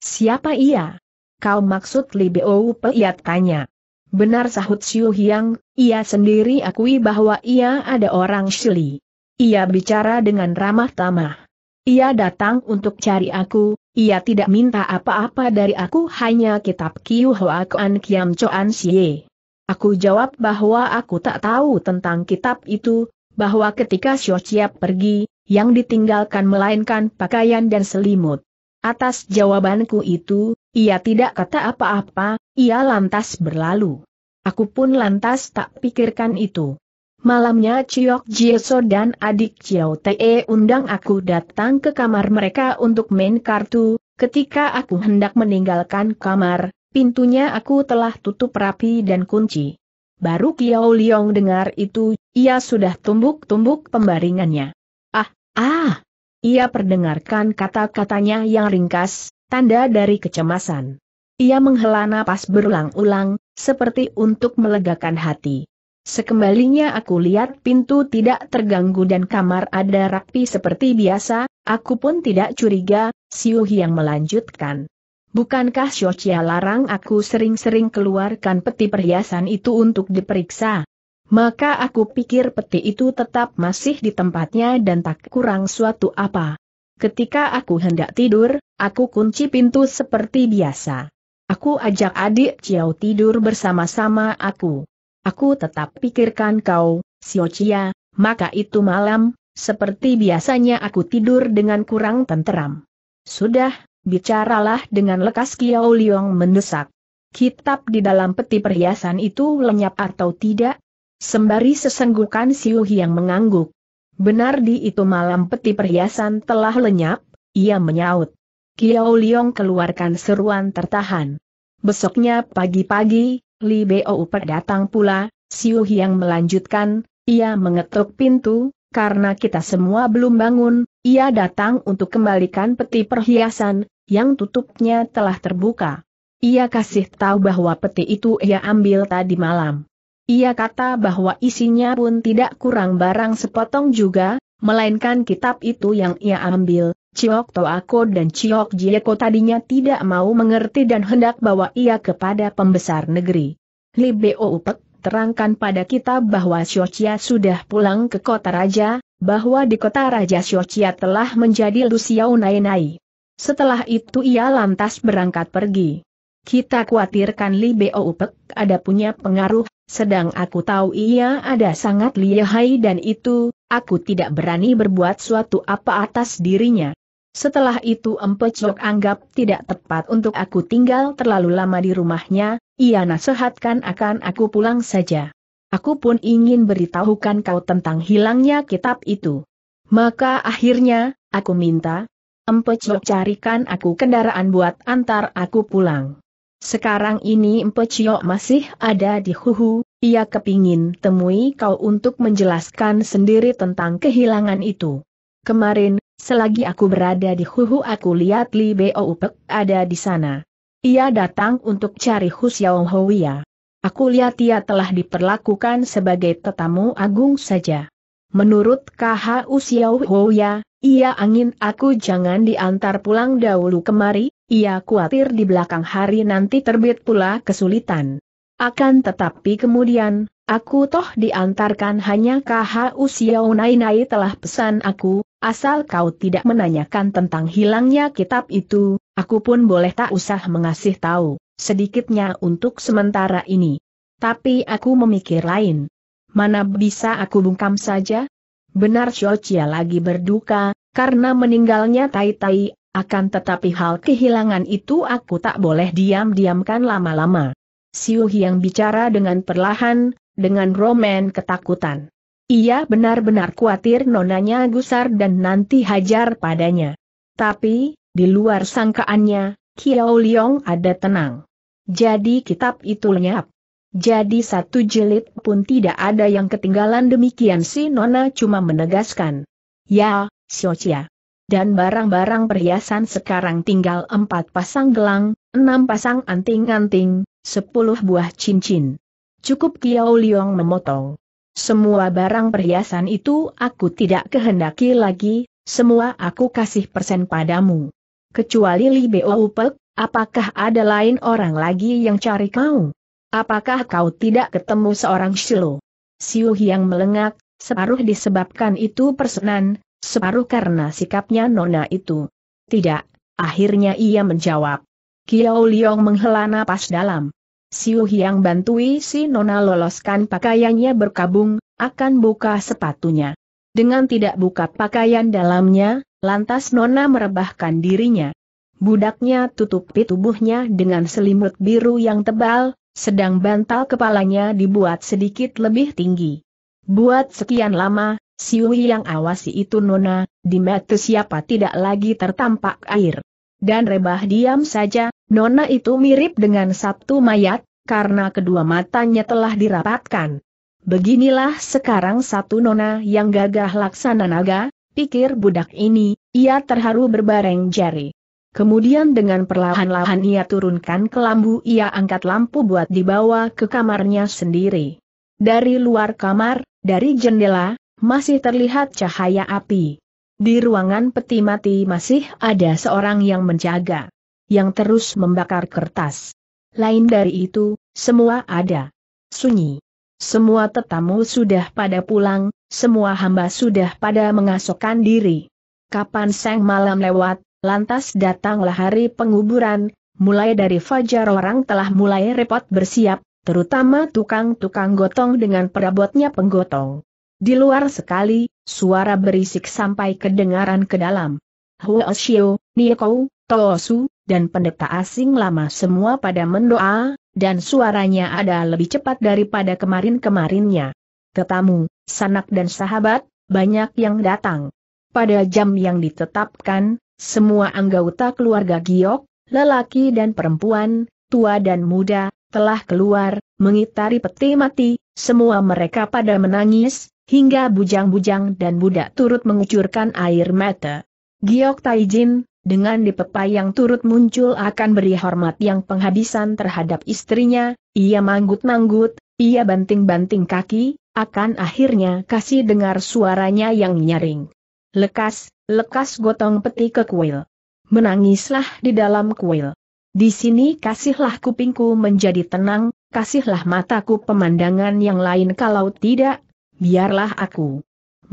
Siapa ia? Kau maksud Li Bo Peiat tanya. Benar sahut Siu Hiang. ia sendiri akui bahwa ia ada orang Shili. Ia bicara dengan ramah tamah. Ia datang untuk cari aku, ia tidak minta apa-apa dari aku hanya kitab Kiu Hoa Kuan Kiam Choan Xie. Aku jawab bahwa aku tak tahu tentang kitab itu, bahwa ketika Xiao Chiap pergi, yang ditinggalkan melainkan pakaian dan selimut. Atas jawabanku itu, ia tidak kata apa-apa, ia lantas berlalu. Aku pun lantas tak pikirkan itu. Malamnya Ciok Jieso dan adik Ciao Te undang aku datang ke kamar mereka untuk main kartu, ketika aku hendak meninggalkan kamar, pintunya aku telah tutup rapi dan kunci. Baru Kiao Liong dengar itu, ia sudah tumbuk-tumbuk pembaringannya. Ah, ah, ia perdengarkan kata-katanya yang ringkas, tanda dari kecemasan. Ia menghela napas berulang-ulang, seperti untuk melegakan hati. Sekembalinya aku lihat pintu tidak terganggu dan kamar ada rapi seperti biasa, aku pun tidak curiga, Siu yang melanjutkan. Bukankah Shochia larang aku sering-sering keluarkan peti perhiasan itu untuk diperiksa? Maka aku pikir peti itu tetap masih di tempatnya dan tak kurang suatu apa. Ketika aku hendak tidur, aku kunci pintu seperti biasa. Aku ajak adik Ciao tidur bersama-sama aku. Aku tetap pikirkan kau, Xiao Chia, maka itu malam, seperti biasanya aku tidur dengan kurang tenteram. Sudah, bicaralah dengan lekas Kiao Liong mendesak. Kitab di dalam peti perhiasan itu lenyap atau tidak? Sembari sesenggukan Siu yang mengangguk. Benar di itu malam peti perhiasan telah lenyap, ia menyaut. Kiao Liong keluarkan seruan tertahan. Besoknya pagi-pagi, Li Upe datang pula, Siu Hiang melanjutkan, ia mengetuk pintu, karena kita semua belum bangun, ia datang untuk kembalikan peti perhiasan, yang tutupnya telah terbuka. Ia kasih tahu bahwa peti itu ia ambil tadi malam. Ia kata bahwa isinya pun tidak kurang barang sepotong juga, melainkan kitab itu yang ia ambil. Ciok Toako dan Ciok Jieko tadinya tidak mau mengerti dan hendak bawa ia kepada pembesar negeri. Li Beo Upek terangkan pada kita bahwa Xiochia sudah pulang ke kota raja, bahwa di kota raja Xiochia telah menjadi Lusiau nai Setelah itu ia lantas berangkat pergi. Kita khawatirkan Li Beo Upek ada punya pengaruh sedang aku tahu ia ada sangat lihai dan itu, aku tidak berani berbuat suatu apa atas dirinya. Setelah itu Empecok anggap tidak tepat untuk aku tinggal terlalu lama di rumahnya, ia nasihatkan akan aku pulang saja. Aku pun ingin beritahukan kau tentang hilangnya kitab itu. Maka akhirnya, aku minta, Empecok carikan aku kendaraan buat antar aku pulang. Sekarang ini Mpe Cio masih ada di Huhu, ia kepingin temui kau untuk menjelaskan sendiri tentang kehilangan itu. Kemarin, selagi aku berada di Huhu aku lihat Li Beo Upek ada di sana. Ia datang untuk cari Hu Xiao Ya. Aku lihat ia telah diperlakukan sebagai tetamu agung saja. Menurut Xiao Hou Ya, ia angin aku jangan diantar pulang dahulu kemari, ia khawatir di belakang hari nanti terbit pula kesulitan. Akan tetapi kemudian, aku toh diantarkan hanya KHU usia unai Nai telah pesan aku, asal kau tidak menanyakan tentang hilangnya kitab itu, aku pun boleh tak usah mengasih tahu, sedikitnya untuk sementara ini. Tapi aku memikir lain. Mana bisa aku bungkam saja? Benar Chia lagi berduka, karena meninggalnya Tai Tai, akan tetapi hal kehilangan itu aku tak boleh diam-diamkan lama-lama. Siu yang bicara dengan perlahan, dengan romen ketakutan. Ia benar-benar khawatir nonanya gusar dan nanti hajar padanya. Tapi, di luar sangkaannya, Kiao Liong ada tenang. Jadi kitab itu lenyap. Jadi satu jelit pun tidak ada yang ketinggalan demikian si Nona cuma menegaskan. Ya, siocia dan barang-barang perhiasan sekarang tinggal empat pasang gelang, enam pasang anting-anting, sepuluh buah cincin. Cukup Kiao Liong memotong. Semua barang perhiasan itu aku tidak kehendaki lagi, semua aku kasih persen padamu. Kecuali Li Beo Pek, apakah ada lain orang lagi yang cari kau? Apakah kau tidak ketemu seorang Shilo? Siu yang melengak, separuh disebabkan itu persenan, separuh karena sikapnya nona itu. Tidak, akhirnya ia menjawab. Kiao Liong menghela napas dalam. Siu Hiang bantui si nona loloskan pakaiannya berkabung, akan buka sepatunya. Dengan tidak buka pakaian dalamnya, lantas nona merebahkan dirinya. Budaknya tutupi tubuhnya dengan selimut biru yang tebal, sedang bantal kepalanya dibuat sedikit lebih tinggi. Buat sekian lama, Siui yang awasi itu nona, di mata siapa tidak lagi tertampak air. Dan rebah diam saja, nona itu mirip dengan Sabtu mayat, karena kedua matanya telah dirapatkan. Beginilah sekarang satu nona yang gagah laksana naga, pikir budak ini, ia terharu berbareng jari. Kemudian dengan perlahan-lahan ia turunkan kelambu ia angkat lampu buat dibawa ke kamarnya sendiri. Dari luar kamar, dari jendela, masih terlihat cahaya api. Di ruangan peti mati masih ada seorang yang menjaga, yang terus membakar kertas. Lain dari itu, semua ada. Sunyi. Semua tetamu sudah pada pulang, semua hamba sudah pada mengasokkan diri. Kapan sang malam lewat, lantas datanglah hari penguburan, mulai dari fajar orang telah mulai repot bersiap, terutama tukang-tukang gotong dengan perabotnya penggotong. Di luar sekali, suara berisik sampai kedengaran ke dalam. Huo Shio, Niekou, Toosu, dan pendeta asing lama semua pada mendoa, dan suaranya ada lebih cepat daripada kemarin-kemarinnya. Tetamu, sanak dan sahabat, banyak yang datang. Pada jam yang ditetapkan, semua anggota keluarga Giok, lelaki dan perempuan, tua dan muda, telah keluar, mengitari peti mati, semua mereka pada menangis, hingga bujang-bujang dan budak turut mengucurkan air mata. Giok Taijin, dengan dipepai yang turut muncul akan beri hormat yang penghabisan terhadap istrinya, ia manggut-manggut, ia banting-banting kaki, akan akhirnya kasih dengar suaranya yang nyaring. Lekas, lekas gotong peti ke kuil. Menangislah di dalam kuil. Di sini kasihlah kupingku menjadi tenang, kasihlah mataku pemandangan yang lain kalau tidak, biarlah aku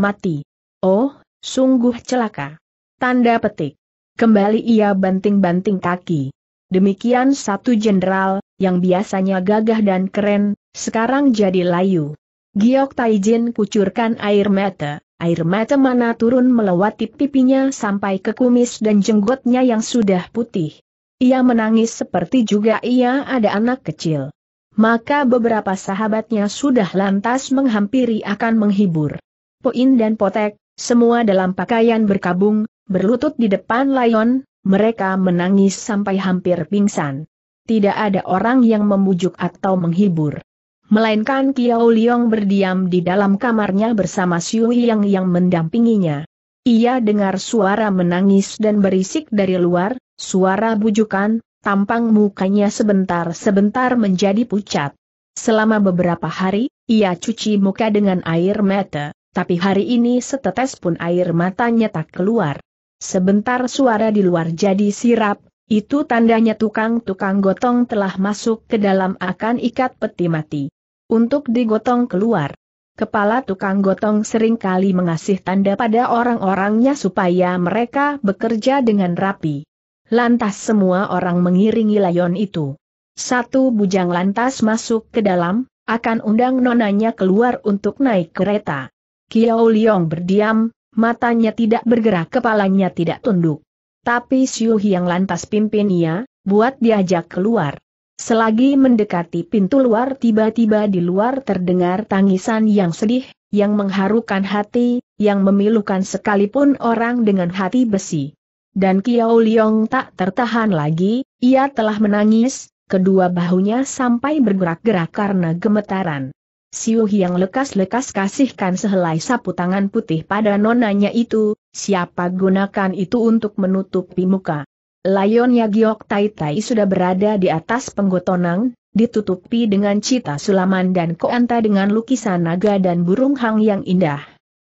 mati. Oh, sungguh celaka. Tanda petik. Kembali ia banting-banting kaki. Demikian satu jenderal, yang biasanya gagah dan keren, sekarang jadi layu. Giok Taijin kucurkan air mata, air mata mana turun melewati pipinya sampai ke kumis dan jenggotnya yang sudah putih. Ia menangis seperti juga ia ada anak kecil maka beberapa sahabatnya sudah lantas menghampiri akan menghibur. Poin dan Potek, semua dalam pakaian berkabung, berlutut di depan Lion, mereka menangis sampai hampir pingsan. Tidak ada orang yang memujuk atau menghibur. Melainkan Kiao Liong berdiam di dalam kamarnya bersama Siu Yang yang mendampinginya. Ia dengar suara menangis dan berisik dari luar, suara bujukan, tampang mukanya sebentar-sebentar menjadi pucat. Selama beberapa hari, ia cuci muka dengan air mata, tapi hari ini setetes pun air matanya tak keluar. Sebentar suara di luar jadi sirap, itu tandanya tukang-tukang gotong telah masuk ke dalam akan ikat peti mati. Untuk digotong keluar. Kepala tukang gotong seringkali mengasih tanda pada orang-orangnya supaya mereka bekerja dengan rapi. Lantas semua orang mengiringi layon itu. Satu bujang lantas masuk ke dalam, akan undang nonanya keluar untuk naik kereta. Kiao Liong berdiam, matanya tidak bergerak kepalanya tidak tunduk. Tapi Siu Hiang lantas pimpin ia, buat diajak keluar. Selagi mendekati pintu luar tiba-tiba di luar terdengar tangisan yang sedih, yang mengharukan hati, yang memilukan sekalipun orang dengan hati besi. Dan Kiau Liong tak tertahan lagi, ia telah menangis, kedua bahunya sampai bergerak-gerak karena gemetaran. Siu yang lekas-lekas kasihkan sehelai sapu tangan putih pada nonanya itu, siapa gunakan itu untuk menutupi muka. Layon Giok Tai Tai sudah berada di atas penggotonang, ditutupi dengan cita sulaman dan koanta dengan lukisan naga dan burung hang yang indah.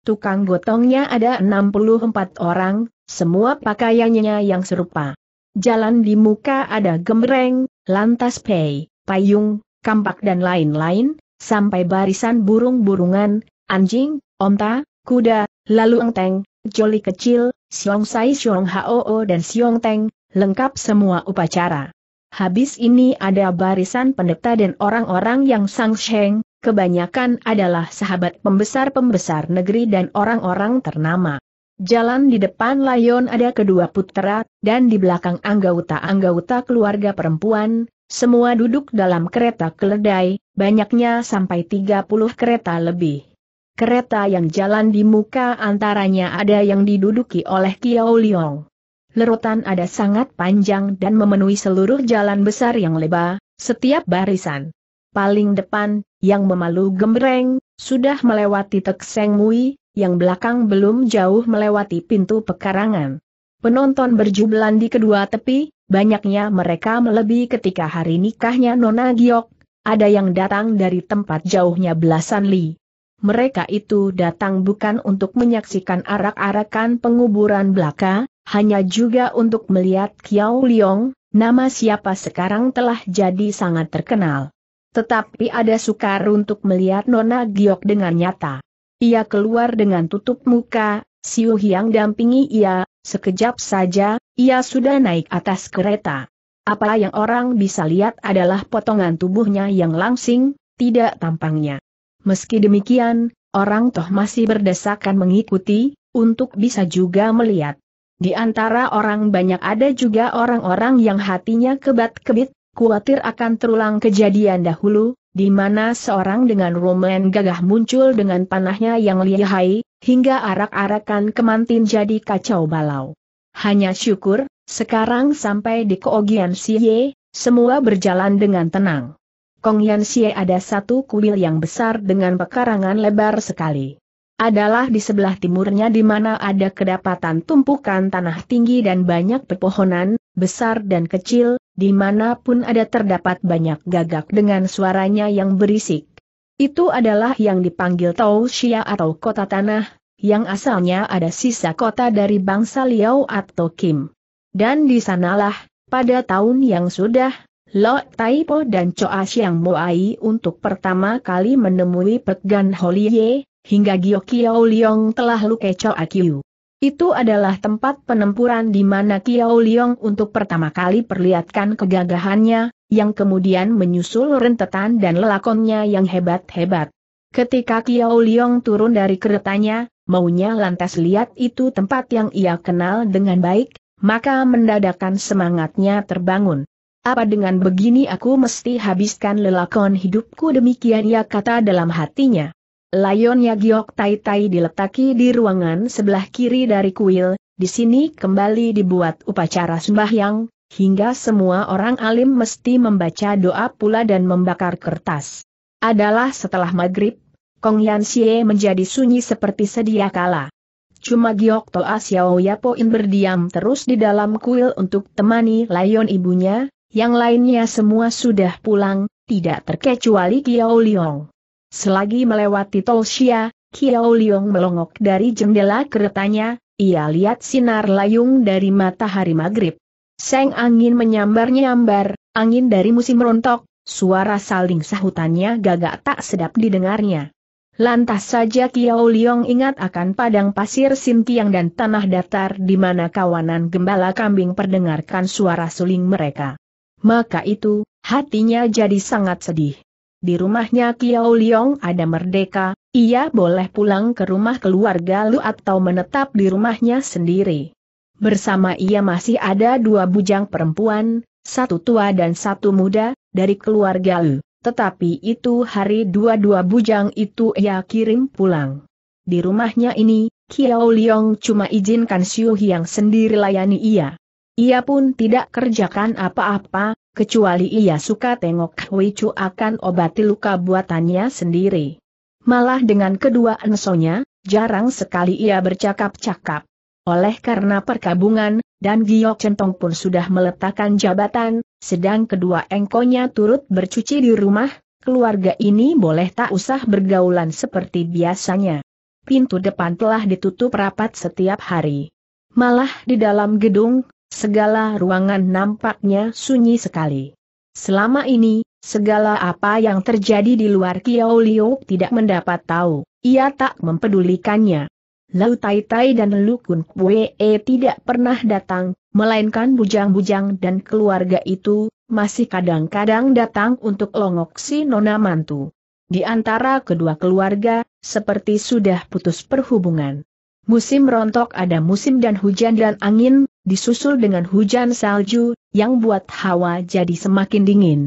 Tukang gotongnya ada 64 orang, semua pakaiannya yang serupa. Jalan di muka ada gemereng, lantas pei, payung, kampak dan lain-lain, sampai barisan burung-burungan, anjing, onta, kuda, lalu engteng, joli kecil, siong sai siong hoo dan siong teng, lengkap semua upacara. Habis ini ada barisan pendeta dan orang-orang yang sang sheng, kebanyakan adalah sahabat pembesar-pembesar negeri dan orang-orang ternama. Jalan di depan Layon ada kedua putera, dan di belakang anggota-anggota keluarga perempuan, semua duduk dalam kereta keledai, banyaknya sampai 30 kereta lebih. Kereta yang jalan di muka antaranya ada yang diduduki oleh Kiao Liong. Lerutan ada sangat panjang dan memenuhi seluruh jalan besar yang lebar, setiap barisan. Paling depan, yang memalu gembreng, sudah melewati Tekseng Mui, yang belakang belum jauh melewati pintu pekarangan. Penonton berjubelan di kedua tepi, banyaknya mereka melebihi ketika hari nikahnya Nona Giok, ada yang datang dari tempat jauhnya belasan li. Mereka itu datang bukan untuk menyaksikan arak-arakan penguburan belaka, hanya juga untuk melihat Kiao Liong, nama siapa sekarang telah jadi sangat terkenal. Tetapi ada sukar untuk melihat Nona Giok dengan nyata. Ia keluar dengan tutup muka, Siu Hiang dampingi ia, sekejap saja, ia sudah naik atas kereta. Apa yang orang bisa lihat adalah potongan tubuhnya yang langsing, tidak tampangnya. Meski demikian, orang toh masih berdesakan mengikuti, untuk bisa juga melihat. Di antara orang banyak ada juga orang-orang yang hatinya kebat-kebit, khawatir akan terulang kejadian dahulu, di mana seorang dengan roman gagah muncul dengan panahnya yang lihai, hingga arak-arakan kemantin jadi kacau balau. Hanya syukur, sekarang sampai di Kogian Siye, semua berjalan dengan tenang. Kong Yan ada satu kuil yang besar dengan pekarangan lebar sekali. Adalah di sebelah timurnya di mana ada kedapatan tumpukan tanah tinggi dan banyak pepohonan, besar dan kecil, pun ada terdapat banyak gagak dengan suaranya yang berisik. Itu adalah yang dipanggil Tauxia atau kota tanah, yang asalnya ada sisa kota dari bangsa Liao atau Kim. Dan di sanalah, pada tahun yang sudah, Lo Taipo dan Choa Siang Moai untuk pertama kali menemui Pegan Gan hingga Gyo Kiao Liong telah luke Choa Kiu. Itu adalah tempat penempuran di mana Kiao Liong untuk pertama kali perlihatkan kegagahannya, yang kemudian menyusul rentetan dan lelakonnya yang hebat-hebat. Ketika Kiao Liong turun dari keretanya, maunya lantas lihat itu tempat yang ia kenal dengan baik, maka mendadakan semangatnya terbangun. Apa dengan begini aku mesti habiskan lelakon hidupku demikian ia kata dalam hatinya. Lion Yagiok Tai Tai diletaki di ruangan sebelah kiri dari kuil, di sini kembali dibuat upacara sembahyang, hingga semua orang alim mesti membaca doa pula dan membakar kertas. Adalah setelah maghrib, Kong Yan Xie menjadi sunyi seperti sedia kala. Cuma Giok Toa Xiao Yapoin berdiam terus di dalam kuil untuk temani layon ibunya, yang lainnya semua sudah pulang, tidak terkecuali Kiao Liong. Selagi melewati tol Xia, Kiao Liong melongok dari jendela keretanya, ia lihat sinar layung dari matahari maghrib. Seng angin menyambar-nyambar, angin dari musim rontok, suara saling sahutannya gagak tak sedap didengarnya. Lantas saja Kiao Liong ingat akan padang pasir Sintiang dan tanah datar di mana kawanan gembala kambing perdengarkan suara suling mereka. Maka itu, hatinya jadi sangat sedih. Di rumahnya Kiao Liong ada merdeka, ia boleh pulang ke rumah keluarga Lu atau menetap di rumahnya sendiri. Bersama ia masih ada dua bujang perempuan, satu tua dan satu muda, dari keluarga Lu. Tetapi itu hari dua-dua bujang itu ia kirim pulang. Di rumahnya ini, Kiao Liong cuma izinkan Siu Hiang sendiri layani ia. Ia pun tidak kerjakan apa-apa, kecuali ia suka tengok Hui Chu akan obati luka buatannya sendiri. Malah dengan kedua ensonya, jarang sekali ia bercakap-cakap. Oleh karena perkabungan, dan Giok Centong pun sudah meletakkan jabatan, sedang kedua engkonya turut bercuci di rumah, keluarga ini boleh tak usah bergaulan seperti biasanya. Pintu depan telah ditutup rapat setiap hari. Malah di dalam gedung, Segala ruangan nampaknya sunyi sekali. Selama ini, segala apa yang terjadi di luar Kiao Liu tidak mendapat tahu, ia tak mempedulikannya. Lau Tai Tai dan Lu Kun e tidak pernah datang, melainkan bujang-bujang dan keluarga itu, masih kadang-kadang datang untuk longoksi Nona Mantu. Di antara kedua keluarga, seperti sudah putus perhubungan. Musim rontok ada musim dan hujan dan angin, disusul dengan hujan salju, yang buat hawa jadi semakin dingin.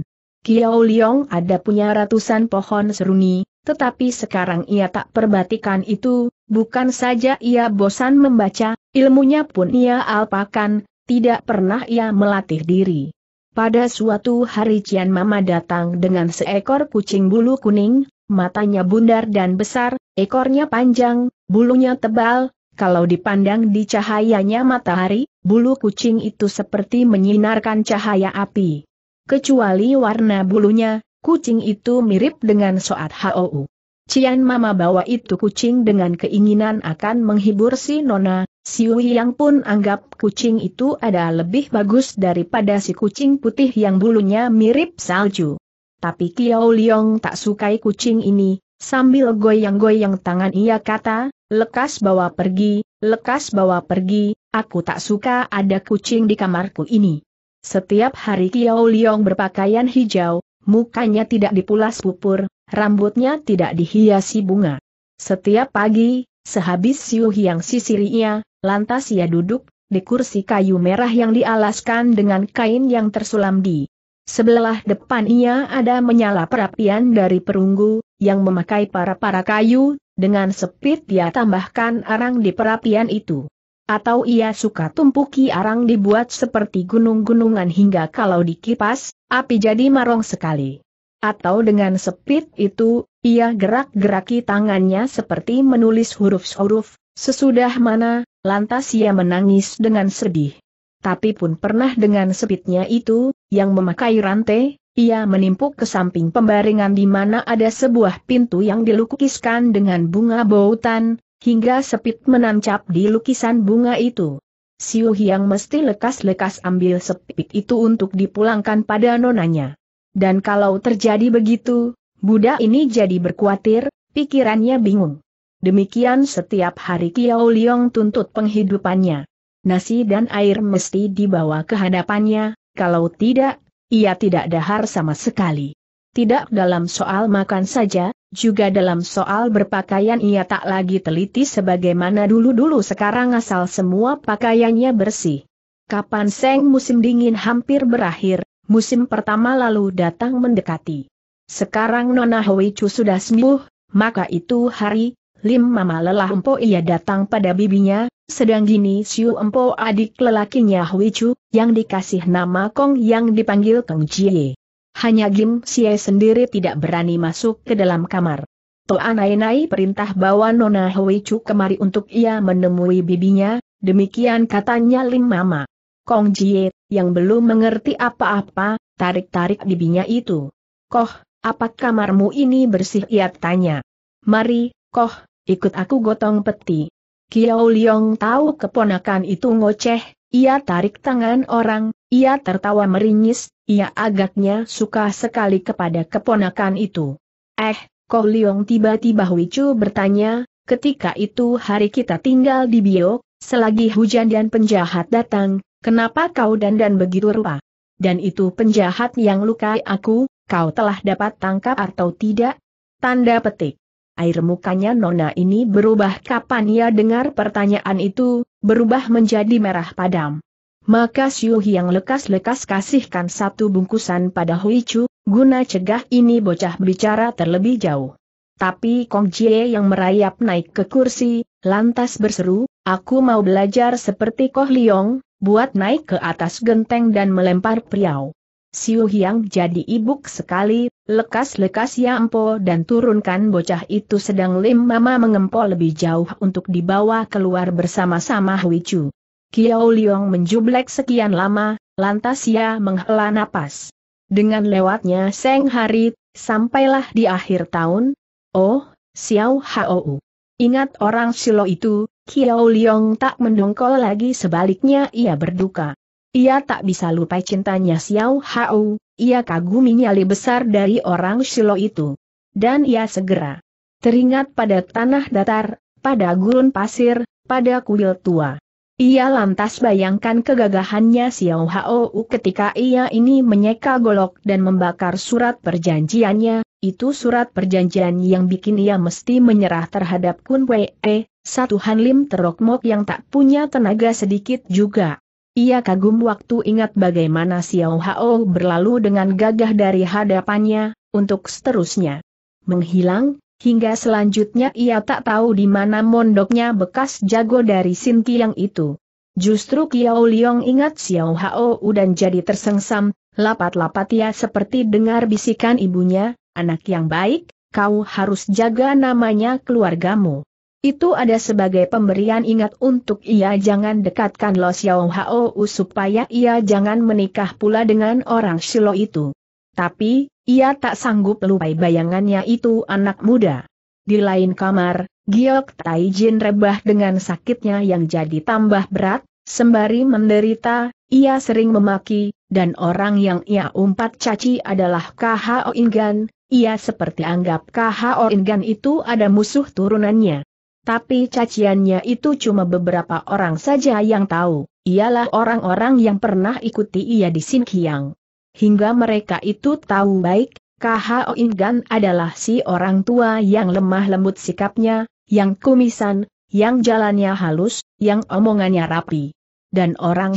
Kiao Liong ada punya ratusan pohon seruni, tetapi sekarang ia tak perbatikan itu, bukan saja ia bosan membaca, ilmunya pun ia alpakan, tidak pernah ia melatih diri. Pada suatu hari Cian Mama datang dengan seekor kucing bulu kuning, matanya bundar dan besar, ekornya panjang, Bulunya tebal, kalau dipandang di cahayanya matahari, bulu kucing itu seperti menyinarkan cahaya api. Kecuali warna bulunya, kucing itu mirip dengan Soat Hou. Cian Mama bawa itu kucing dengan keinginan akan menghibur si Nona, Siu yang pun anggap kucing itu ada lebih bagus daripada si kucing putih yang bulunya mirip salju. Tapi Kiao Liong tak sukai kucing ini, Sambil goyang-goyang tangan ia kata, lekas bawa pergi, lekas bawa pergi, aku tak suka ada kucing di kamarku ini. Setiap hari Kiao Liong berpakaian hijau, mukanya tidak dipulas pupur, rambutnya tidak dihiasi bunga. Setiap pagi, sehabis Siu Hiang sisirinya, lantas ia duduk, di kursi kayu merah yang dialaskan dengan kain yang tersulam di sebelah depan ia ada menyala perapian dari perunggu, yang memakai para-para kayu, dengan sepit dia tambahkan arang di perapian itu. Atau ia suka tumpuki arang dibuat seperti gunung-gunungan hingga kalau dikipas, api jadi marong sekali. Atau dengan sepit itu, ia gerak-geraki tangannya seperti menulis huruf-huruf, sesudah mana, lantas ia menangis dengan sedih. Tapi pun pernah dengan sepitnya itu, yang memakai rantai, ia menimpuk ke samping pembaringan di mana ada sebuah pintu yang dilukiskan dengan bunga bautan, hingga sepit menancap di lukisan bunga itu. Siu Hiang mesti lekas-lekas ambil sepit itu untuk dipulangkan pada nonanya. Dan kalau terjadi begitu, budak ini jadi berkuatir, pikirannya bingung. Demikian setiap hari Kiao Liong tuntut penghidupannya. Nasi dan air mesti dibawa ke hadapannya, kalau tidak, ia tidak dahar sama sekali. Tidak dalam soal makan saja, juga dalam soal berpakaian ia tak lagi teliti sebagaimana dulu-dulu sekarang asal semua pakaiannya bersih. Kapan seng musim dingin hampir berakhir, musim pertama lalu datang mendekati. Sekarang Nona Hui Chu sudah sembuh, maka itu hari, Lim Mama lelah empo ia datang pada bibinya, sedang gini Siu Empo adik lelakinya Hui Chu, yang dikasih nama Kong yang dipanggil Kong Jie. Hanya Gim Xie sendiri tidak berani masuk ke dalam kamar. Nai nai perintah bawa Nona Hui Chu kemari untuk ia menemui bibinya, demikian katanya Lim Mama. Kong Jie, yang belum mengerti apa-apa, tarik-tarik bibinya itu. Koh, apa kamarmu ini bersih? Ia tanya. Mari, Koh, ikut aku gotong peti. Kiau Liong tahu keponakan itu ngoceh, ia tarik tangan orang, ia tertawa meringis, ia agaknya suka sekali kepada keponakan itu. Eh, Ko Liong tiba-tiba Wicu bertanya, ketika itu hari kita tinggal di bio, selagi hujan dan penjahat datang, kenapa kau dandan begitu rupa? Dan itu penjahat yang lukai aku, kau telah dapat tangkap atau tidak? Tanda petik air mukanya Nona ini berubah kapan ia dengar pertanyaan itu, berubah menjadi merah padam. Maka Siu yang lekas-lekas kasihkan satu bungkusan pada Hui Chu, guna cegah ini bocah bicara terlebih jauh. Tapi Kong Jie yang merayap naik ke kursi, lantas berseru, aku mau belajar seperti Koh Liong, buat naik ke atas genteng dan melempar priau. Siu yang jadi ibuk sekali, Lekas-lekas ya empo dan turunkan bocah itu sedang Lim Mama mengempol lebih jauh untuk dibawa keluar bersama-sama Hui Chu. Kiao Liong menjublek sekian lama, lantas ia menghela napas. Dengan lewatnya Seng Hari, sampailah di akhir tahun. Oh, Xiao Hao. Ingat orang Silo itu, Kiao Liong tak mendongkol lagi sebaliknya ia berduka. Ia tak bisa lupa cintanya Xiao Hao, ia kagumi nyali besar dari orang Silo itu. Dan ia segera teringat pada tanah datar, pada gurun pasir, pada kuil tua. Ia lantas bayangkan kegagahannya Xiao Hao ketika ia ini menyeka golok dan membakar surat perjanjiannya, itu surat perjanjian yang bikin ia mesti menyerah terhadap Kun Wei, satu Han Lim terokmok yang tak punya tenaga sedikit juga. Ia kagum waktu ingat bagaimana Xiao Hao berlalu dengan gagah dari hadapannya, untuk seterusnya menghilang, hingga selanjutnya ia tak tahu di mana mondoknya bekas jago dari Sin Kiang itu. Justru Kiao Liong ingat Xiao Hao dan jadi tersengsam, lapat-lapat ia seperti dengar bisikan ibunya, anak yang baik, kau harus jaga namanya keluargamu. Itu ada sebagai pemberian ingat untuk ia jangan dekatkan Lo Xiao Hao supaya ia jangan menikah pula dengan orang Shilo itu. Tapi, ia tak sanggup lupai bayangannya itu anak muda. Di lain kamar, Giok Tai Jin rebah dengan sakitnya yang jadi tambah berat, sembari menderita, ia sering memaki, dan orang yang ia umpat caci adalah Kha Ingan, ia seperti anggap Kha Ingan itu ada musuh turunannya. Tapi caciannya itu cuma beberapa orang saja yang tahu, ialah orang-orang yang pernah ikuti ia di Sinkiang. Hingga mereka itu tahu baik, KHO Ingan adalah si orang tua yang lemah lembut sikapnya, yang kumisan, yang jalannya halus, yang omongannya rapi dan orang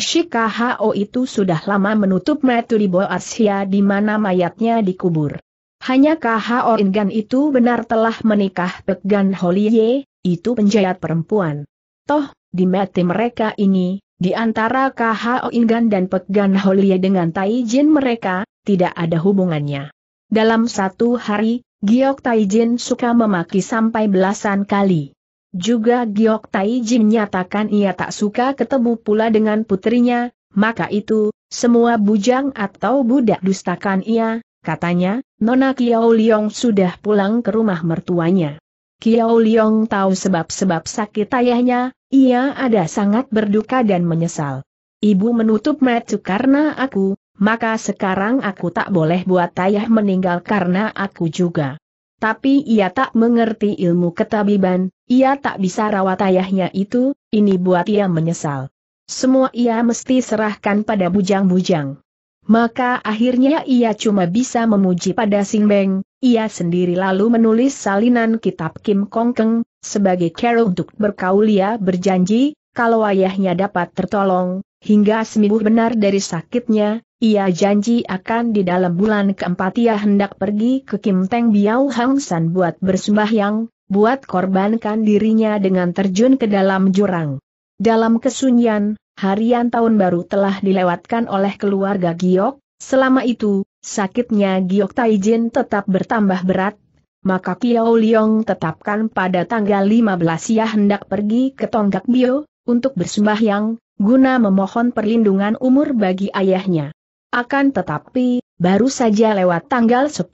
O itu sudah lama menutup metu di Asia di mana mayatnya dikubur. Hanya In Ingan itu benar telah menikah Pegan Holie, itu penjahat perempuan. Toh, di mati mereka ini, di antara KHO Ingan dan Pegan Holia dengan Taijin mereka, tidak ada hubungannya. Dalam satu hari, Giok Taijin suka memaki sampai belasan kali. Juga Giok Taijin nyatakan ia tak suka ketemu pula dengan putrinya, maka itu, semua bujang atau budak dustakan ia, katanya, Nona Kiao Liong sudah pulang ke rumah mertuanya. Kiau Liong tahu sebab-sebab sakit ayahnya, ia ada sangat berduka dan menyesal. Ibu menutup mata karena aku, maka sekarang aku tak boleh buat ayah meninggal karena aku juga. Tapi ia tak mengerti ilmu ketabiban, ia tak bisa rawat ayahnya itu, ini buat ia menyesal. Semua ia mesti serahkan pada bujang-bujang. Maka akhirnya ia cuma bisa memuji pada Sing Beng, ia sendiri lalu menulis salinan kitab Kim Kong Keng, sebagai cara untuk berkaulia berjanji, kalau ayahnya dapat tertolong, hingga sembuh benar dari sakitnya, ia janji akan di dalam bulan keempat ia hendak pergi ke Kim Teng Biao Hang San buat bersembahyang, buat korbankan dirinya dengan terjun ke dalam jurang. Dalam kesunyian, harian tahun baru telah dilewatkan oleh keluarga Giok, selama itu, sakitnya Giok Taijin tetap bertambah berat, maka Piao Liong tetapkan pada tanggal 15 ia hendak pergi ke Tonggak Bio, untuk bersembahyang, guna memohon perlindungan umur bagi ayahnya. Akan tetapi, baru saja lewat tanggal 10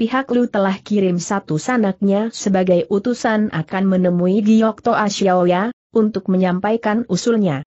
pihak Lu telah kirim satu sanaknya sebagai utusan akan menemui Giok Toa Xiaoya, untuk menyampaikan usulnya.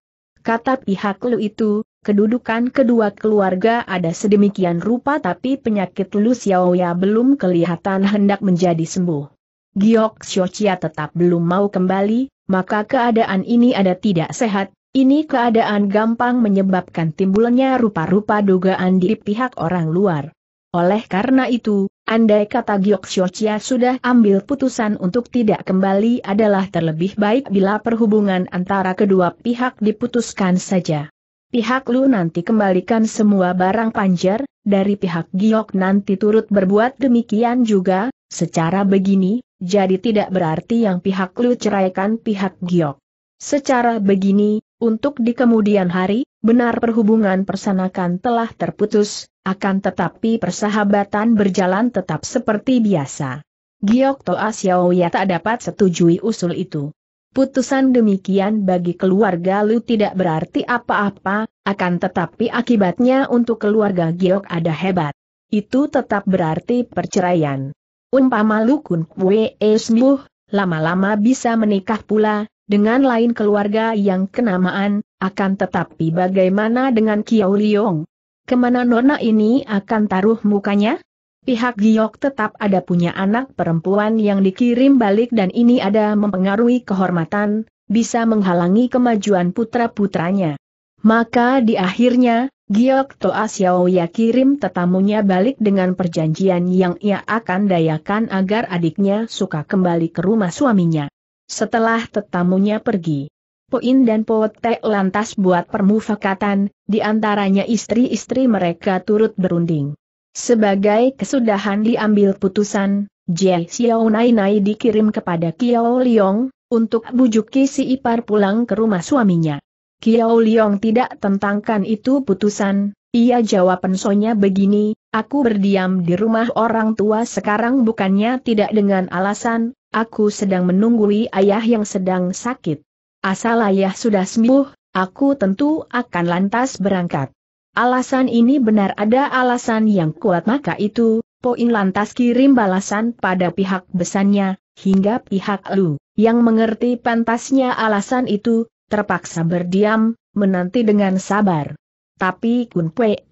Kata pihak Lu itu, kedudukan kedua keluarga ada sedemikian rupa tapi penyakit Lu Xiaoya belum kelihatan hendak menjadi sembuh. Giok Xiaoya tetap belum mau kembali, maka keadaan ini ada tidak sehat, ini keadaan gampang menyebabkan timbulnya rupa-rupa dugaan di pihak orang luar. Oleh karena itu, Andai kata Giok Gyoksyochia sudah ambil putusan untuk tidak kembali adalah terlebih baik bila perhubungan antara kedua pihak diputuskan saja. Pihak Lu nanti kembalikan semua barang panjer, dari pihak Giok nanti turut berbuat demikian juga, secara begini, jadi tidak berarti yang pihak Lu ceraikan pihak Giok. Secara begini, untuk di kemudian hari, benar perhubungan persanakan telah terputus, akan tetapi persahabatan berjalan tetap seperti biasa. Giok Toa Xiaoya tak dapat setujui usul itu. Putusan demikian bagi keluarga Lu tidak berarti apa-apa, akan tetapi akibatnya untuk keluarga Giok ada hebat. Itu tetap berarti perceraian. Umpama Lu Kun Kwe Esmuh, lama-lama bisa menikah pula, dengan lain keluarga yang kenamaan, akan tetapi bagaimana dengan Kiau Liong? Kemana nona ini akan taruh mukanya? Pihak Giok tetap ada punya anak perempuan yang dikirim balik dan ini ada mempengaruhi kehormatan, bisa menghalangi kemajuan putra-putranya. Maka di akhirnya, Giok Toa Xiaoya kirim tetamunya balik dengan perjanjian yang ia akan dayakan agar adiknya suka kembali ke rumah suaminya. Setelah tetamunya pergi, Poin dan Poetek lantas buat permufakatan, di antaranya istri-istri mereka turut berunding. Sebagai kesudahan diambil putusan, Jie Xiao Nai Nai dikirim kepada Kiao Liong, untuk bujuk si ipar pulang ke rumah suaminya. Kiao Liong tidak tentangkan itu putusan, ia jawab pensonya begini, aku berdiam di rumah orang tua sekarang bukannya tidak dengan alasan, Aku sedang menunggui ayah yang sedang sakit. Asal ayah sudah sembuh, aku tentu akan lantas berangkat. Alasan ini benar ada alasan yang kuat maka itu, Poin lantas kirim balasan pada pihak besannya, hingga pihak Lu, yang mengerti pantasnya alasan itu, terpaksa berdiam, menanti dengan sabar. Tapi Kun Pue,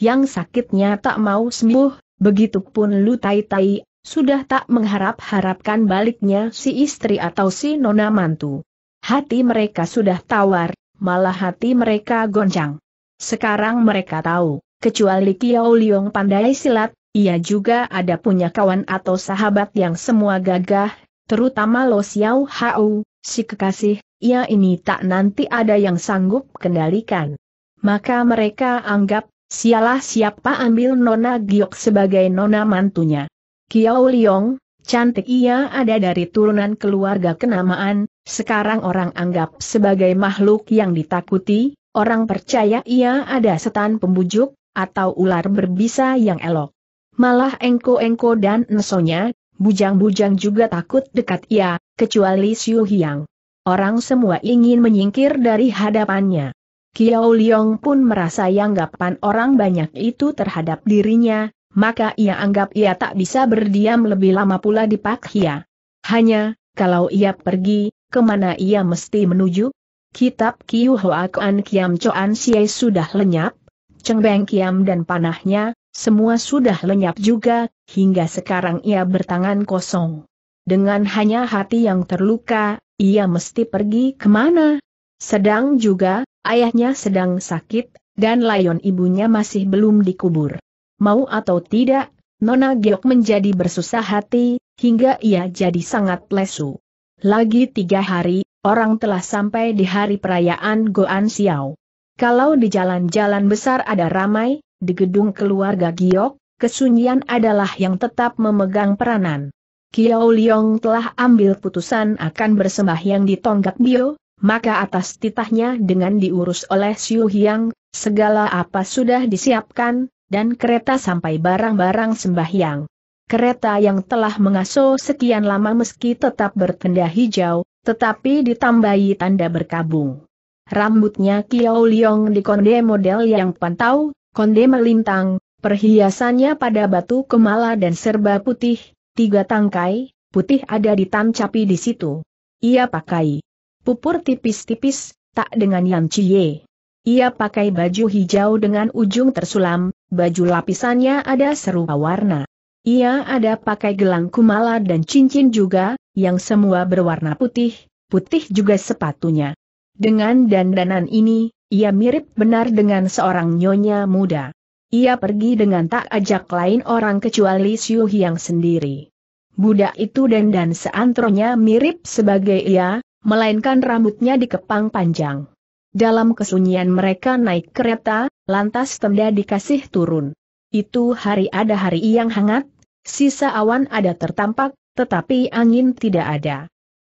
yang sakitnya tak mau sembuh, begitu pun Lu Tai Tai sudah tak mengharap-harapkan baliknya si istri atau si nona mantu. Hati mereka sudah tawar, malah hati mereka goncang. Sekarang mereka tahu, kecuali Kiao Liong pandai silat, ia juga ada punya kawan atau sahabat yang semua gagah, terutama Lo Xiao Hao, si kekasih, ia ini tak nanti ada yang sanggup kendalikan. Maka mereka anggap, sialah siapa ambil Nona Giok sebagai Nona mantunya. Kiao Liong, cantik ia ada dari turunan keluarga kenamaan, sekarang orang anggap sebagai makhluk yang ditakuti, orang percaya ia ada setan pembujuk, atau ular berbisa yang elok. Malah engko-engko dan nesonya, bujang-bujang juga takut dekat ia, kecuali Siu Hiang. Orang semua ingin menyingkir dari hadapannya. Kiao Liong pun merasa yanggapan orang banyak itu terhadap dirinya, maka ia anggap ia tak bisa berdiam lebih lama pula di Pakhia. Hanya, kalau ia pergi, kemana ia mesti menuju? Kitab Kiyu Hoa Kuan Kiam Choan Xie sudah lenyap, Cheng Kiam dan panahnya, semua sudah lenyap juga, hingga sekarang ia bertangan kosong. Dengan hanya hati yang terluka, ia mesti pergi kemana? Sedang juga, ayahnya sedang sakit, dan layon ibunya masih belum dikubur mau atau tidak, Nona Giok menjadi bersusah hati, hingga ia jadi sangat lesu. Lagi tiga hari, orang telah sampai di hari perayaan Goan Xiao. Kalau di jalan-jalan besar ada ramai, di gedung keluarga Giok, kesunyian adalah yang tetap memegang peranan. Kiao Liong telah ambil putusan akan bersembahyang di tonggak Bio, maka atas titahnya dengan diurus oleh Xiu Hyang, segala apa sudah disiapkan, dan kereta sampai barang-barang sembahyang. Kereta yang telah mengasuh sekian lama meski tetap bertenda hijau, tetapi ditambahi tanda berkabung. Rambutnya Kiao Liong di konde model yang pantau, konde melintang, perhiasannya pada batu kemala dan serba putih, tiga tangkai, putih ada ditancapi di situ. Ia pakai pupur tipis-tipis, tak dengan yang cie. Ia pakai baju hijau dengan ujung tersulam, baju lapisannya ada serupa warna. Ia ada pakai gelang kumala dan cincin juga, yang semua berwarna putih, putih juga sepatunya. Dengan dandanan ini, ia mirip benar dengan seorang nyonya muda. Ia pergi dengan tak ajak lain orang kecuali Siu Hyang sendiri. Budak itu dan dan seantronya mirip sebagai ia, melainkan rambutnya dikepang panjang. Dalam kesunyian mereka naik kereta, lantas tenda dikasih turun. Itu hari ada hari yang hangat, sisa awan ada tertampak, tetapi angin tidak ada.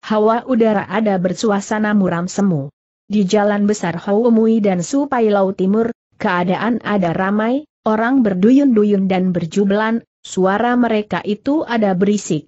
Hawa udara ada bersuasana muram semu. Di jalan besar Houmui dan Supai Laut Timur, keadaan ada ramai, orang berduyun-duyun dan berjubelan, suara mereka itu ada berisik.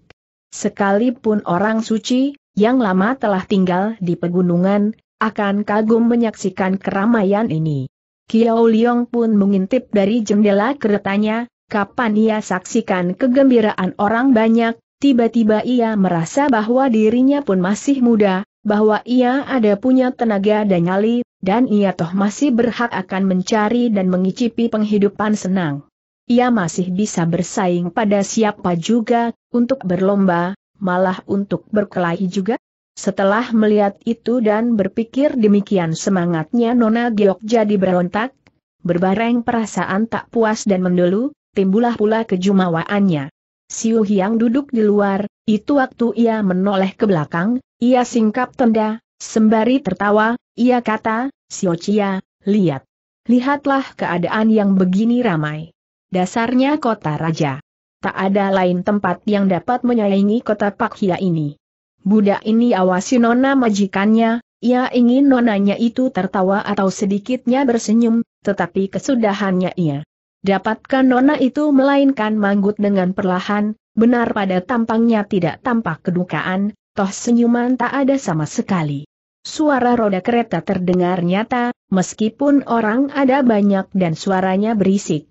Sekalipun orang suci, yang lama telah tinggal di pegunungan, akan kagum menyaksikan keramaian ini. Kiao Liong pun mengintip dari jendela keretanya, kapan ia saksikan kegembiraan orang banyak, tiba-tiba ia merasa bahwa dirinya pun masih muda, bahwa ia ada punya tenaga dan nyali, dan ia toh masih berhak akan mencari dan mengicipi penghidupan senang. Ia masih bisa bersaing pada siapa juga, untuk berlomba, malah untuk berkelahi juga. Setelah melihat itu dan berpikir demikian semangatnya Nona Giok jadi berontak, berbareng perasaan tak puas dan mendulu, timbullah pula kejumawaannya. Siu Hyang duduk di luar, itu waktu ia menoleh ke belakang, ia singkap tenda, sembari tertawa, ia kata, Siu Chia, lihat. Lihatlah keadaan yang begini ramai. Dasarnya kota raja. Tak ada lain tempat yang dapat menyaingi kota Pak Hia ini. Budak ini awasi nona majikannya, ia ingin nonanya itu tertawa atau sedikitnya bersenyum, tetapi kesudahannya ia. Dapatkan nona itu melainkan manggut dengan perlahan, benar pada tampangnya tidak tampak kedukaan, toh senyuman tak ada sama sekali. Suara roda kereta terdengar nyata, meskipun orang ada banyak dan suaranya berisik.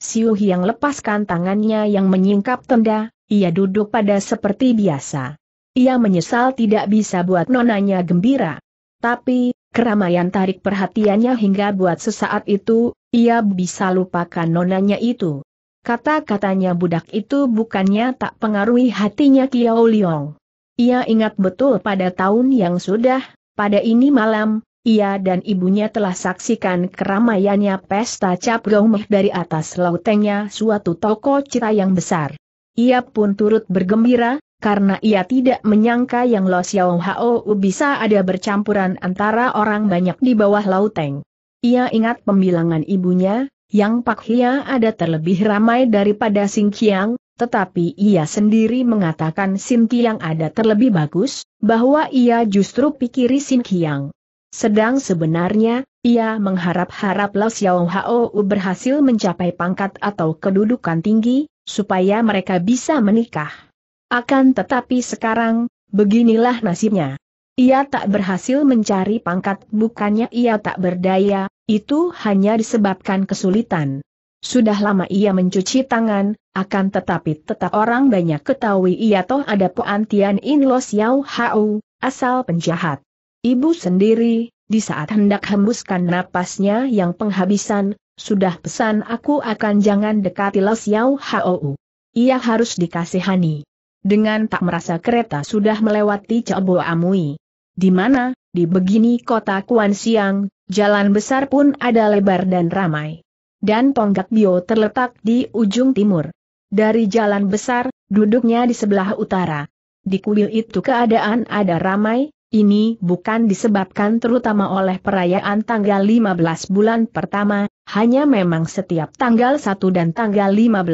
Siu yang lepaskan tangannya yang menyingkap tenda, ia duduk pada seperti biasa. Ia menyesal tidak bisa buat nonanya gembira. Tapi, keramaian tarik perhatiannya hingga buat sesaat itu, ia bisa lupakan nonanya itu. Kata-katanya budak itu bukannya tak pengaruhi hatinya Kiao Liong. Ia ingat betul pada tahun yang sudah, pada ini malam, ia dan ibunya telah saksikan keramaiannya pesta cap gomeh dari atas lautengnya suatu toko cita yang besar. Ia pun turut bergembira, karena ia tidak menyangka yang Lo Xiao Hao bisa ada bercampuran antara orang banyak di bawah Lauteng. Ia ingat pembilangan ibunya, yang Pak Hia ada terlebih ramai daripada Sing Qiang, tetapi ia sendiri mengatakan Sing Qiang ada terlebih bagus, bahwa ia justru pikiri Sing Qiang. Sedang sebenarnya, ia mengharap-harap Lo Xiao Hao berhasil mencapai pangkat atau kedudukan tinggi, supaya mereka bisa menikah. Akan tetapi sekarang, beginilah nasibnya. Ia tak berhasil mencari pangkat bukannya ia tak berdaya, itu hanya disebabkan kesulitan. Sudah lama ia mencuci tangan, akan tetapi tetap orang banyak ketahui ia toh ada poantian in los yau hau, asal penjahat. Ibu sendiri, di saat hendak hembuskan napasnya yang penghabisan, sudah pesan aku akan jangan dekati los yau hau. Ia harus dikasihani. Dengan tak merasa kereta sudah melewati Cabo Amui. Di mana, di begini kota Kuan Siang, jalan besar pun ada lebar dan ramai. Dan tonggak Bio terletak di ujung timur. Dari jalan besar, duduknya di sebelah utara. Di kuil itu keadaan ada ramai, ini bukan disebabkan terutama oleh perayaan tanggal 15 bulan pertama, hanya memang setiap tanggal 1 dan tanggal 15,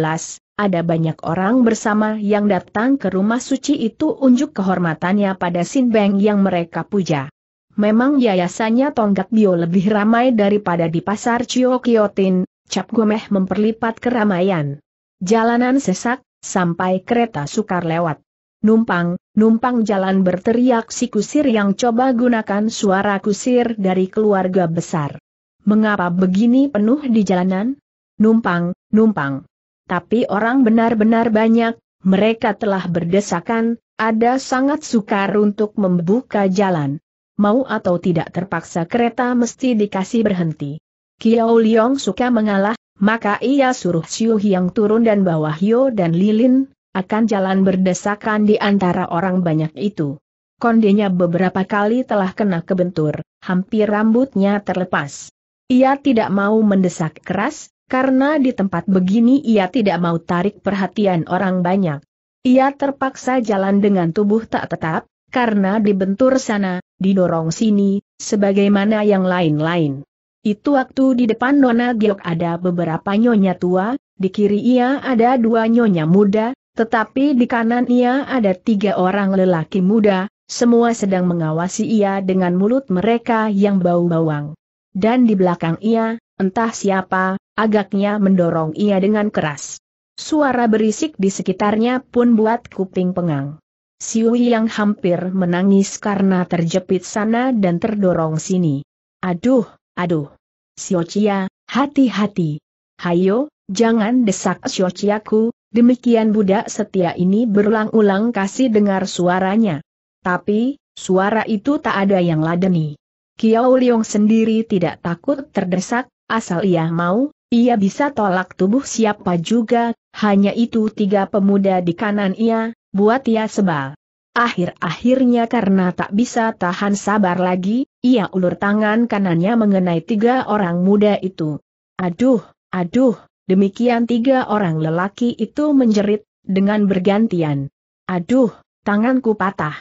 ada banyak orang bersama yang datang ke rumah suci itu unjuk kehormatannya pada Sin Beng yang mereka puja. Memang yayasannya Tonggak Bio lebih ramai daripada di pasar Cio Kiotin, Cap Gomeh memperlipat keramaian. Jalanan sesak, sampai kereta sukar lewat. Numpang, numpang jalan berteriak si kusir yang coba gunakan suara kusir dari keluarga besar. Mengapa begini penuh di jalanan? Numpang, numpang tapi orang benar-benar banyak, mereka telah berdesakan, ada sangat sukar untuk membuka jalan. Mau atau tidak terpaksa kereta mesti dikasih berhenti. Kiao Liong suka mengalah, maka ia suruh Xiu Hiang turun dan bawa Hyo dan Lilin, akan jalan berdesakan di antara orang banyak itu. Kondenya beberapa kali telah kena kebentur, hampir rambutnya terlepas. Ia tidak mau mendesak keras, karena di tempat begini ia tidak mau tarik perhatian orang banyak. Ia terpaksa jalan dengan tubuh tak tetap, karena dibentur sana, didorong sini, sebagaimana yang lain-lain. Itu waktu di depan Nona Giok ada beberapa nyonya tua, di kiri ia ada dua nyonya muda, tetapi di kanan ia ada tiga orang lelaki muda, semua sedang mengawasi ia dengan mulut mereka yang bau bawang. Dan di belakang ia, Entah siapa, agaknya mendorong ia dengan keras. Suara berisik di sekitarnya pun buat kuping pengang. Siu yang hampir menangis karena terjepit sana dan terdorong sini. Aduh, aduh. Siocia, hati-hati. Hayo, jangan desak Siociaku, demikian budak setia ini berulang-ulang kasih dengar suaranya. Tapi, suara itu tak ada yang ladeni. Kiao Liong sendiri tidak takut terdesak, Asal ia mau, ia bisa tolak tubuh siapa juga, hanya itu tiga pemuda di kanan ia, buat ia sebal. Akhir-akhirnya karena tak bisa tahan sabar lagi, ia ulur tangan kanannya mengenai tiga orang muda itu. Aduh, aduh, demikian tiga orang lelaki itu menjerit, dengan bergantian. Aduh, tanganku patah.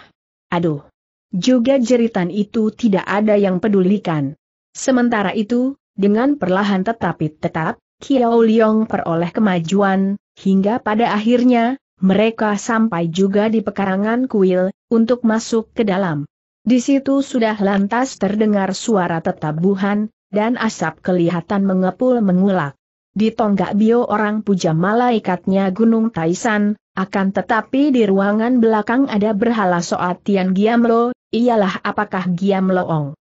Aduh. Juga jeritan itu tidak ada yang pedulikan. Sementara itu, dengan perlahan tetapi tetap, Kiao Liong peroleh kemajuan, hingga pada akhirnya, mereka sampai juga di pekarangan kuil, untuk masuk ke dalam. Di situ sudah lantas terdengar suara tetabuhan, dan asap kelihatan mengepul mengulak. Di tonggak bio orang puja malaikatnya Gunung Taisan, akan tetapi di ruangan belakang ada berhala soat Tian Giamlo, ialah apakah Giamloong.